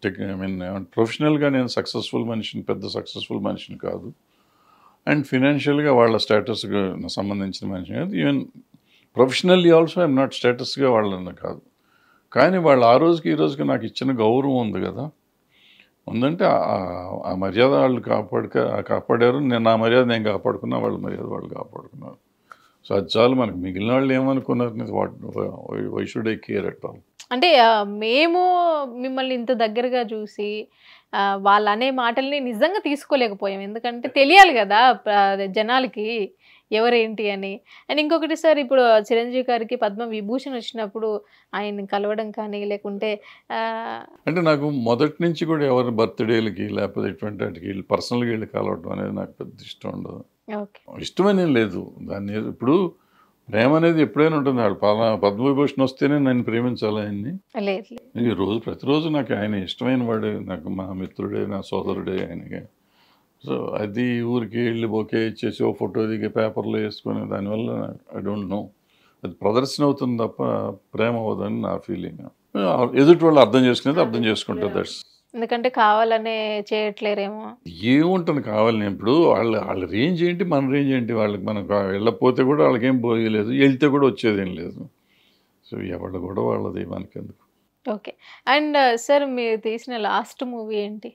టెక్ ఐ మీన్ ప్రొఫెషనల్గా నేను సక్సెస్ఫుల్ మనిషిని పెద్ద సక్సెస్ఫుల్ మనిషిని కాదు అండ్ ఫినాన్షియల్గా వాళ్ళ స్టేటస్గా సంబంధించిన మనిషిని కాదు even professionally also I'm not స్టేటస్గా వాళ్ళని కాదు కానీ వాళ్ళు ఆ రోజుకి ఈ రోజుకి నాకు ఇచ్చిన గౌరవం ఉంది కదా ఉందంటే ఆ మర్యాద వాళ్ళు కాపాడుక కాపాడారు నేను నా మర్యాద నేను కాపాడుకున్నా వాళ్ళ మర్యాద వాళ్ళు కాపాడుకున్నారు సో అది చాలు మనకు మిగిలిన వాళ్ళు ఏమనుకున్నారు why should I care at all అంటే మేము మిమ్మల్ని ఇంత దగ్గరగా చూసి వాళ్ళు అనే మాటల్ని నిజంగా తీసుకోలేకపోయాం ఎందుకంటే తెలియాలి కదా జనాలకి ఎవరేంటి అని అండ్ ఇంకొకటి సార్ ఇప్పుడు చిరంజీవి గారికి పద్మ విభూషణ్ వచ్చినప్పుడు ఆయన్ని కలవడం కానీ లేకుంటే అంటే నాకు మొదటి నుంచి కూడా ఎవరి బర్త్డేలకి లేకపోతే ఇటువంటి వాటికి వీళ్ళు పర్సనల్గా వీళ్ళు కలవడం అనేది నాకు పెద్ద ఇష్టం ఉండదు ఇష్టమనేం లేదు దాన్ని ఇప్పుడు ప్రేమ అనేది ఎప్పుడైనా ఉంటుంది వాడు పలా పద్మవిభూషణ్ వస్తేనే నన్ను ప్రేమించాలి ఆయన్ని రోజు ప్రతిరోజు నాకు ఆయన ఇష్టమైన వాడే నాకు మా మిత్రుడే నా సోదరుడే ఆయనగా సో అది ఊరికి వెళ్ళి బొకే ఇచ్చేసి ఓ ఫోటో దిగి పేపర్లో వేసుకొని దానివల్ల ఐ డోంట్ నో అది ప్రదర్శన అవుతుంది తప్ప ప్రేమ అవ్వదని నా ఫీలింగ్ ఎదుటి వాళ్ళు అర్థం చేసుకునేది అర్థం చేసుకుంటారు దట్స్ ఎందుకంటే కావాలనే చేయట్లేరేమో ఏముంటుంది కావాలని ఇప్పుడు వాళ్ళు వాళ్ళ రేంజ్ ఏంటి మన రేంజ్ ఏంటి వాళ్ళకి మనం వెళ్ళపోతే కూడా వాళ్ళకేం పోయలేదు వెళ్తే కూడా వచ్చేదేం లేదు సో ఎవరు కూడా వాళ్ళది ఎందుకు ఓకే అండ్ సార్ uh, మీరు తీసిన లాస్ట్ మూవీ ఏంటి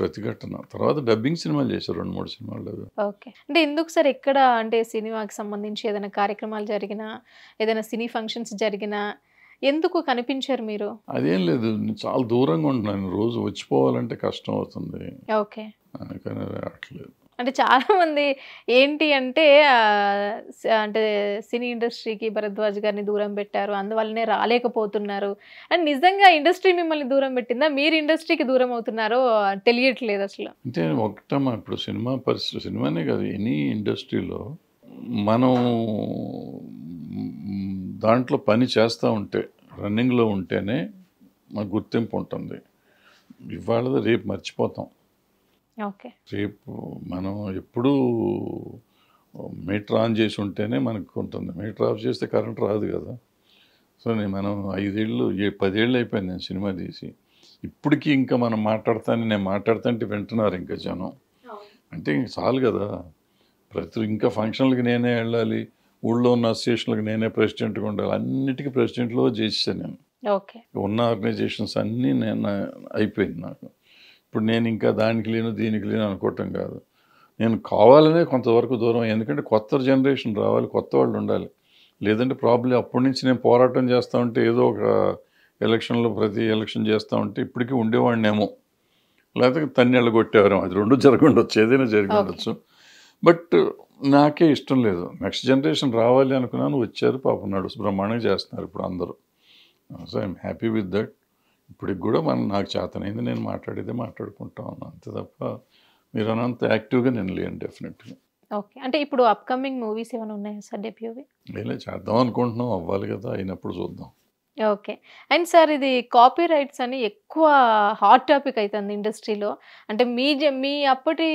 ప్రతిఘటన తర్వాత డబ్బింగ్ సినిమాలు చేశారు రెండు మూడు సినిమాలు ఓకే అంటే ఎందుకు సార్ ఎక్కడ అంటే సినిమాకి సంబంధించి ఏదైనా కార్యక్రమాలు జరిగినా ఏదైనా సినీ ఫంక్షన్స్ జరిగినా ఎందుకు కనిపించారు మీరు అదేం లేదు చాలా దూరంగా ఉంటున్నాను రోజు వచ్చిపోవాలంటే కష్టం అవుతుంది ఓకే కానీ రావట్లేదు అంటే చాలామంది ఏంటి అంటే అంటే సినీ ఇండస్ట్రీకి భరద్వాజ్ గారిని దూరం పెట్టారు అందువల్లనే రాలేకపోతున్నారు అండ్ నిజంగా ఇండస్ట్రీ మిమ్మల్ని దూరం పెట్టిందా మీరు ఇండస్ట్రీకి దూరం అవుతున్నారో తెలియట్లేదు అసలు అంటే ఒకటమ్మ ఇప్పుడు సినిమా పరిస్థితి సినిమానే కాదు ఎనీ ఇండస్ట్రీలో మనం దాంట్లో పని చేస్తూ ఉంటే రన్నింగ్లో ఉంటేనే మాకు గుర్తింపు ఉంటుంది ఇవాళ రేపు మర్చిపోతాం రేపు మనం ఎప్పుడూ మీటర్ ఆన్ చేసి ఉంటేనే మనకు ఉంటుంది మీటర్ ఆఫ్ చేస్తే కరెంట్ రాదు కదా సో నేను మనం ఐదేళ్ళు ఏ పదేళ్ళు అయిపోయింది నేను సినిమా తీసి ఇప్పటికీ ఇంకా మనం మాట్లాడతానే నేను మాట్లాడుతుంటే వింటున్నారు ఇంకా జనం అంటే చాలు కదా ప్రతి ఇంకా ఫంక్షన్లకి నేనే వెళ్ళాలి ఊళ్ళో ఉన్న అసోసియేషన్లకు నేనే ప్రెసిడెంట్గా ఉండాలి అన్నిటికీ ప్రెసిడెంట్లో చేసేసాను నేను ఉన్న ఆర్గనైజేషన్స్ అన్నీ నేను అయిపోయింది నాకు ఇప్పుడు నేను ఇంకా దానికి లేను దీనికి లేను అనుకోవటం కాదు నేను కావాలనే కొంతవరకు దూరం ఎందుకంటే కొత్త జనరేషన్ రావాలి కొత్త వాళ్ళు ఉండాలి లేదంటే ప్రాబ్లం అప్పటి నుంచి నేను పోరాటం చేస్తూ ఉంటే ఏదో ఒక ఎలక్షన్లో ప్రతి ఎలక్షన్ చేస్తూ ఉంటే ఇప్పటికీ ఉండేవాడినేమో లేకపోతే తన్నేళ్ళు కొట్టేవారు అది రెండు జరగకుండా ఏదైనా జరిగి ఉండొచ్చు బట్ నాకే ఇష్టం లేదు నెక్స్ట్ జనరేషన్ రావాలి అనుకున్నాను వచ్చారు పాపం నాడు బ్రహ్మాండంగా చేస్తున్నారు ఇప్పుడు అందరూ so I'm happy with that ఇప్పటికి కూడా మనం నాకు చేతనైంది నేను మాట్లాడేదే మాట్లాడుకుంటా ఉన్నాను అంతే తప్ప మీరు అనంత యాక్టివ్గా నేను లేను డెఫినెట్గా ఓకే అంటే ఇప్పుడు అప్కమింగ్ మూవీస్ ఏమైనా ఉన్నాయా సార్ డెబ్యూవి లేదు చేద్దాం అనుకుంటున్నాం అవ్వాలి కదా అయినప్పుడు చూద్దాం ఓకే అండ్ సార్ ఇది కాపీ రైట్స్ అని ఎక్కువ హాట్ టాపిక్ అవుతుంది ఇండస్ట్రీలో అంటే మీ జ మీ అప్పటి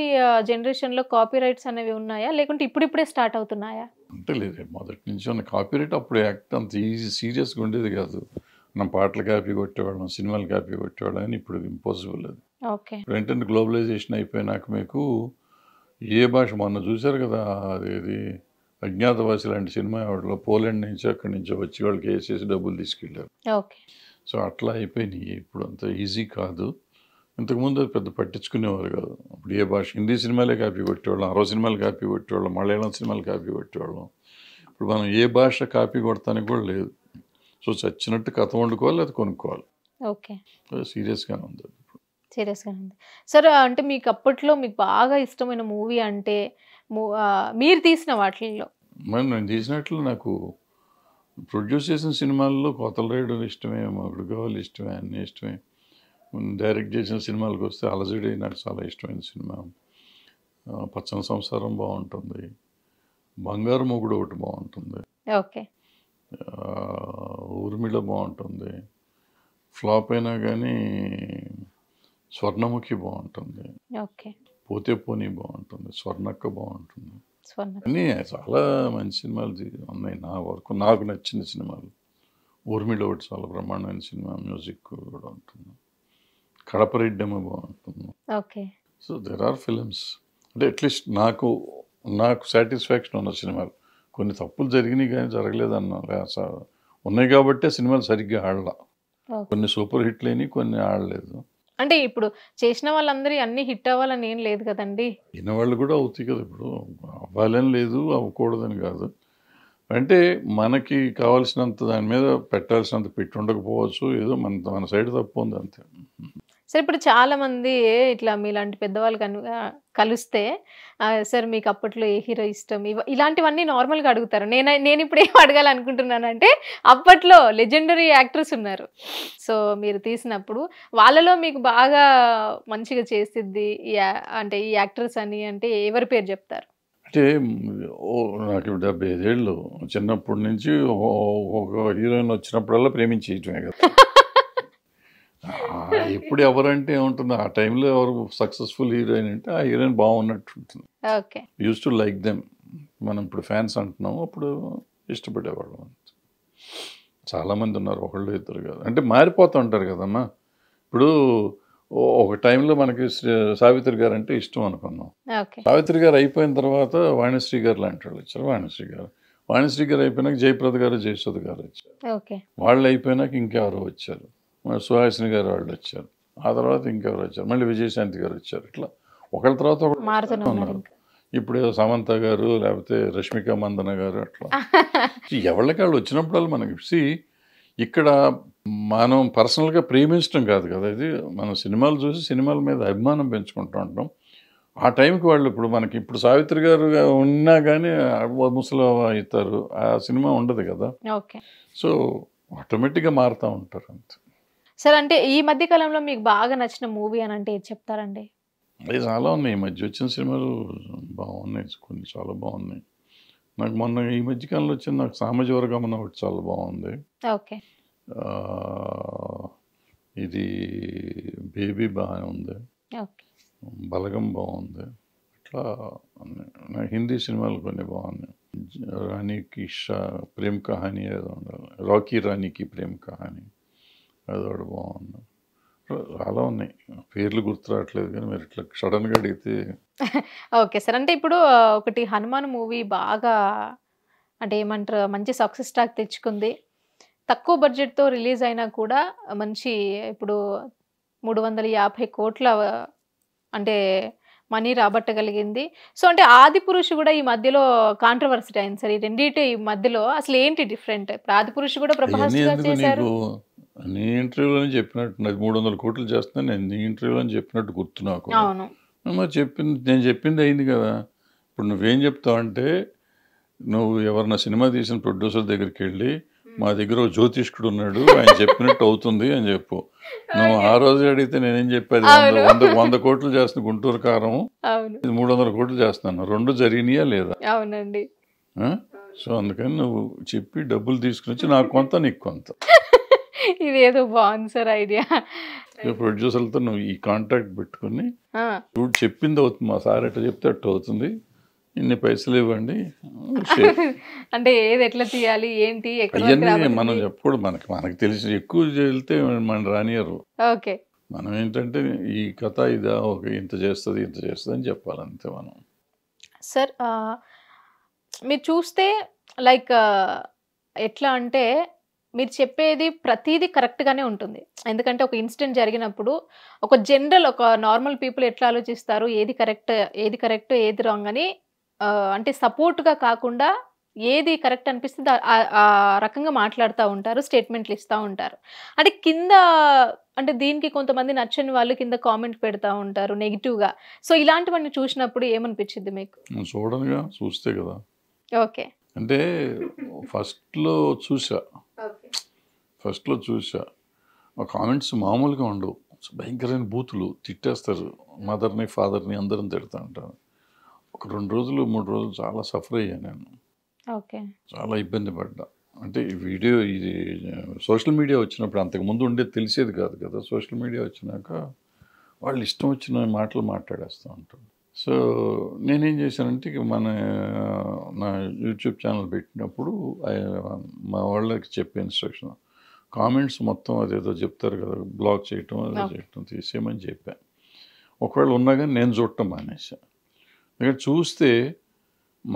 జనరేషన్లో కాపీ రైట్స్ అనేవి ఉన్నాయా లేకుంటే ఇప్పుడిప్పుడే స్టార్ట్ అవుతున్నాయా అంటే లేదు మొదటి నుంచి ఉన్న కాపీ రైట్ అప్పుడు యాక్ట్ అంత ఈజీ సీరియస్గా ఉండేది కాదు మనం పాటలు కాపీ కొట్టేవాళ్ళం సినిమాలు కాపీ కొట్టేవాళ్ళం అని ఇప్పుడు ఇంపాసిబుల్ అది ఓకే వెంటనే గ్లోబలైజేషన్ అయిపోయినాక మీకు ఏ భాష మొన్న చూశారు కదా అది అజ్ఞాతవాసి లాంటి సినిమా వాటిలో పోలాండ్ నుంచి అక్కడి నుంచి వచ్చి వాళ్ళకి వేసేసి డబ్బులు తీసుకెళ్ళారు సో అట్లా అయిపోయినాయి ఇప్పుడు అంత ఈజీ కాదు ఇంతకుముందు అది పెద్ద పట్టించుకునేవారు కాదు అప్పుడు ఏ భాష హిందీ సినిమాలే కాపీ కొట్టేవాళ్ళం అరో సినిమాలు కాపీ కొట్టేవాళ్ళం మలయాళం సినిమాలు కాపీ కొట్టేవాళ్ళం ఇప్పుడు మనం ఏ భాష కాపీ కొడతానికి కూడా లేదు సో చచ్చినట్టు కథ వండుకోవాలి అది కొనుక్కోవాలి ఓకే సీరియస్గానే ఉంది సీరియస్గానే ఉంది సరే అంటే మీకు అప్పట్లో మీకు బాగా ఇష్టమైన మూవీ అంటే మీరు తీసిన వాటిల్లో మరి నేను తీసినట్లు నాకు ప్రొడ్యూస్ చేసిన సినిమాల్లో కోతలరాయుడు ఇష్టమే కావాలి ఇష్టమే అన్నీ ఇష్టమే డైరెక్ట్ చేసిన సినిమాలకు వస్తే అలజడి నాకు చాలా ఇష్టమైన సినిమా పచ్చని సంసారం బాగుంటుంది బంగారు మొగుడు ఒకటి బాగుంటుంది ఓకే ఊర్మిళ బాగుంటుంది ఫ్లాప్ అయినా కానీ స్వర్ణముఖి బాగుంటుంది ఓకే పోతే పోనీ బాగుంటుంది స్వర్ణక్క బాగుంటుంది అన్నీ చాలా మంచి సినిమాలు ఉన్నాయి నా వరకు నాకు నచ్చిన సినిమాలు ఊర్మిళ ఒకటి చాలా బ్రహ్మాండమైన సినిమా మ్యూజిక్ కూడా ఉంటుంది అమ్మ బాగుంటుంది సో దెర్ ఆర్ ఫిలిమ్స్ అంటే అట్లీస్ట్ నాకు నాకు సాటిస్ఫాక్షన్ ఉన్న సినిమాలు కొన్ని తప్పులు జరిగినాయి కానీ జరగలేదన్న ఉన్నాయి కాబట్టే సినిమాలు సరిగ్గా ఆడలా కొన్ని సూపర్ హిట్లు అయినాయి కొన్ని ఆడలేదు అంటే ఇప్పుడు చేసిన వాళ్ళందరూ అన్ని హిట్ అవ్వాలని ఏం లేదు కదండి విన్న వాళ్ళు కూడా అవుతాయి కదా ఇప్పుడు అవ్వాలని లేదు అవ్వకూడదని కాదు అంటే మనకి కావాల్సినంత దాని మీద పెట్టాల్సినంత పెట్టి ఉండకపోవచ్చు ఏదో మన మన సైడ్ తప్పు ఉంది అంతే సరే ఇప్పుడు చాలామంది ఇట్లా మీలాంటి పెద్దవాళ్ళు కను కలిస్తే సార్ మీకు అప్పట్లో ఏ హీరో ఇష్టం ఇవ ఇలాంటివన్నీ నార్మల్గా అడుగుతారు నేను నేను ఇప్పుడు ఏం అడగాలనుకుంటున్నానంటే అప్పట్లో లెజెండరీ యాక్టర్స్ ఉన్నారు సో మీరు తీసినప్పుడు వాళ్ళలో మీకు బాగా మంచిగా చేసిద్ది అంటే ఈ యాక్టర్స్ అని అంటే ఎవరి పేరు చెప్తారు అంటే నాకు డెబ్బై ఐదేళ్ళు చిన్నప్పటి నుంచి ఒక హీరోయిన్ వచ్చినప్పుడల్లా ప్రేమించేయటమే కదా ఇప్పుడు ఎవరంటే ఉంటుంది ఆ టైంలో ఎవరు సక్సెస్ఫుల్ హీరోయిన్ అంటే ఆ హీరోయిన్ బాగున్నట్టు ఉంటుంది యూస్ టు లైక్ దెమ్ మనం ఇప్పుడు ఫ్యాన్స్ అంటున్నాము అప్పుడు ఇష్టపడేవాళ్ళం అంతే చాలామంది ఉన్నారు ఒకళ్ళు ఇద్దరు కదా అంటే మారిపోతూ ఉంటారు కదమ్మా ఇప్పుడు ఒక టైంలో మనకి సావిత్రి గారు అంటే ఇష్టం అనుకున్నాం సావిత్రి గారు అయిపోయిన తర్వాత వాణిశ్రీ గారు లాంటి వాళ్ళు ఇచ్చారు వాణిశ్రీ గారు వాణిశ్రీ గారు అయిపోయినాక జయప్రద గారు జయసుధ గారు వచ్చారు వాళ్ళు అయిపోయినాక ఇంకెవరో వచ్చారు సుహాసిని గారు వాళ్ళు వచ్చారు ఆ తర్వాత ఇంకెవరు వచ్చారు మళ్ళీ విజయశాంతి గారు వచ్చారు ఇట్లా ఒకళ్ళ తర్వాత ఒకళ్ళు ఉన్నారు ఇప్పుడు సమంత గారు లేకపోతే రష్మిక మందన గారు అట్లా ఎవరికి వాళ్ళు వచ్చినప్పుడల్లా మనకి సి ఇక్కడ మనం పర్సనల్గా ప్రేమించడం కాదు కదా ఇది మనం సినిమాలు చూసి సినిమాల మీద అభిమానం పెంచుకుంటూ ఉంటాం ఆ టైంకి వాళ్ళు ఇప్పుడు మనకి ఇప్పుడు సావిత్రి గారు ఉన్నా కానీ ముసలి అవుతారు ఆ సినిమా ఉండదు కదా సో ఆటోమేటిక్గా మారుతూ ఉంటారు అంతే సార్ అంటే ఈ మధ్య కాలంలో మీకు బాగా నచ్చిన మూవీ అని అంటే చెప్తారండి అది చాలా ఉన్నాయి ఈ మధ్య వచ్చిన సినిమాలు బాగున్నాయి కొన్ని చాలా బాగున్నాయి నాకు మొన్న ఈ మధ్యకాలంలో వచ్చిన నాకు సామాజిక వర్గం అన్న ఒకటి చాలా బాగుంది ఓకే ఇది బేబీ బాగానే ఉంది బలగం బాగుంది అట్లా నాకు హిందీ సినిమాలు కొన్ని బాగున్నాయి రాణి కిషా ప్రేమ్ కహాని ఏదో ఉండాలి రాకీ రాణికి ప్రేమ్ కహాని అదోడు బాగుంది చాలా ఉన్నాయి పేర్లు గుర్తు రావట్లేదు కానీ మీరు ఇట్లా సడన్గా అడిగితే ఓకే సార్ అంటే ఇప్పుడు ఒకటి హనుమాన్ మూవీ బాగా అంటే ఏమంటారు మంచి సక్సెస్ స్టాక్ తెచ్చుకుంది తక్కువ బడ్జెట్తో రిలీజ్ అయినా కూడా మంచి ఇప్పుడు మూడు వందల యాభై కోట్ల అంటే మనీ రాబట్టగలిగింది సో అంటే ఆది పురుషు కూడా ఈ మధ్యలో కాంట్రవర్సీ అయింది సార్ ఈ రెండింటి మధ్యలో అసలు ఏంటి డిఫరెంట్ ఇప్పుడు ఆది పురుషు కూడా ప్రభాస్ చేశారు నీ అని చెప్పినట్టు నాకు మూడు వందల కోట్లు చేస్తున్నాను నేను నీ అని చెప్పినట్టు గుర్తు నాకు మరి చెప్పింది నేను చెప్పింది అయింది కదా ఇప్పుడు నువ్వేం చెప్తావు అంటే నువ్వు ఎవరన్నా సినిమా తీసిన ప్రొడ్యూసర్ దగ్గరికి వెళ్ళి మా దగ్గర జ్యోతిష్కుడు ఉన్నాడు ఆయన చెప్పినట్టు అవుతుంది అని చెప్పు నువ్వు ఆ రోజు అడిగితే నేనేం చెప్పేది వంద వంద కోట్లు చేస్తున్న గుంటూరు కారం ఇది మూడు వందల కోట్లు చేస్తాను రెండు జరిగినాయా లేదా అవునండి సో అందుకని నువ్వు చెప్పి డబ్బులు తీసుకుని వచ్చి నాకు కొంత నీకు కొంత ఇదేదో బాగుంది సార్ ఐడియా ప్రొడ్యూసర్లతో నువ్వు ఈ కాంట్రాక్ట్ పెట్టుకుని ఇప్పుడు చెప్పింది అవుతుంది మా సార్ ఎట్లా చెప్తే అట్టు అవుతుంది ఇన్ని పైసలు ఇవ్వండి అంటే ఏది ఎట్లా తీయాలి ఏంటి మనం చెప్పకూడదు మనకి మనకు తెలిసి ఎక్కువ చేస్తే మనం రానియరు ఓకే మనం ఏంటంటే ఈ కథ ఇదా ఒక ఇంత చేస్తుంది ఇంత చేస్తుంది అని చెప్పాలంతే మనం సార్ మీరు చూస్తే లైక్ ఎట్లా అంటే మీరు చెప్పేది ప్రతిదీ కరెక్ట్గానే ఉంటుంది ఎందుకంటే ఒక ఇన్సిడెంట్ జరిగినప్పుడు ఒక జనరల్ ఒక నార్మల్ పీపుల్ ఎట్లా ఆలోచిస్తారు ఏది కరెక్ట్ ఏది కరెక్ట్ ఏది రాంగ్ అని అంటే సపోర్ట్గా కాకుండా ఏది కరెక్ట్ అనిపిస్తుంది ఆ రకంగా మాట్లాడుతూ ఉంటారు స్టేట్మెంట్లు ఇస్తూ ఉంటారు అంటే కింద అంటే దీనికి కొంతమంది నచ్చని వాళ్ళు కింద కామెంట్ పెడతా ఉంటారు నెగిటివ్గా సో ఇలాంటివన్నీ చూసినప్పుడు ఏమనిపించింది మీకు చూడనుగా చూస్తే కదా ఓకే అంటే ఫస్ట్లో చూసా ఫస్ట్లో చూసా కామెంట్స్ మామూలుగా ఉండవు భయంకరమైన బూతులు తిట్టేస్తారు మదర్ని ఫాదర్ని అందరం తిడతా ఉంటారు ఒక రెండు రోజులు మూడు రోజులు చాలా సఫర్ అయ్యాను నేను చాలా ఇబ్బంది పడ్డా అంటే ఈ వీడియో ఇది సోషల్ మీడియా వచ్చినప్పుడు అంతకుముందు ఉండేది తెలిసేది కాదు కదా సోషల్ మీడియా వచ్చినాక వాళ్ళు ఇష్టం వచ్చిన మాటలు మాట్లాడేస్తూ ఉంటారు సో నేనేం చేశానంటే మన నా యూట్యూబ్ ఛానల్ పెట్టినప్పుడు మా వాళ్ళకి చెప్పే ఇన్స్ట్రక్షన్ కామెంట్స్ మొత్తం అదేదో చెప్తారు కదా బ్లాక్ చేయటం అదే చేయటం తీసేయమని చెప్పాను ఒకవేళ ఉన్నా కానీ నేను చూడటం మానేసా ఎందుకంటే చూస్తే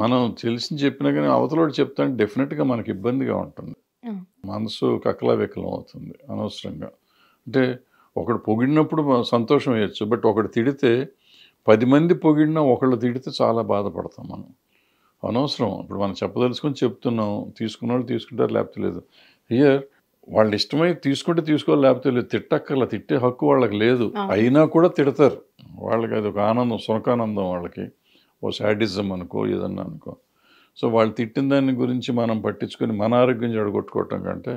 మనం తెలిసి చెప్పినా కానీ అవతలోడు చెప్తాను డెఫినెట్గా మనకి ఇబ్బందిగా ఉంటుంది మనసు కకలవికలం అవుతుంది అనవసరంగా అంటే ఒకడు పొగిడినప్పుడు సంతోషం వేయచ్చు బట్ ఒకటి తిడితే పది మంది పొగిడినా ఒకళ్ళు తిడితే చాలా బాధపడతాం మనం అనవసరం ఇప్పుడు మనం చెప్పదలుచుకొని చెప్తున్నాం తీసుకున్న వాళ్ళు తీసుకుంటారు లేకపోతే లేదు హియర్ వాళ్ళు ఇష్టమై తీసుకుంటే తీసుకోవాలి లేకపోతే లేదు తిట్టక్కర్లా తిట్టే హక్కు వాళ్ళకి లేదు అయినా కూడా తిడతారు వాళ్ళకి అది ఒక ఆనందం సునకానందం వాళ్ళకి ఓ శాడిజం అనుకో ఏదన్నా అనుకో సో వాళ్ళు తిట్టిన దాని గురించి మనం పట్టించుకొని మన ఆరోగ్యం చెడగొట్టుకోవటం కంటే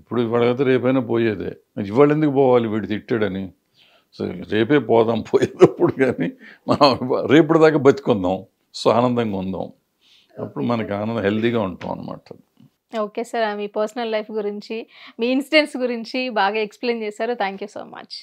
ఇప్పుడు వాళ్ళకైతే రేపైనా పోయేదే ఇవాళ ఎందుకు పోవాలి వీడు తిట్టాడని రేపే పోదాం పోయేటప్పుడు కానీ మనం రేపటి దాకా బతికొందాం సో ఆనందంగా ఉందాం అప్పుడు మనకి ఆనందం హెల్దీగా ఉంటాం అనమాట ఓకే సార్ మీ పర్సనల్ లైఫ్ గురించి మీ ఇన్సిడెంట్స్ గురించి బాగా ఎక్స్ప్లెయిన్ చేశారు థ్యాంక్ సో మచ్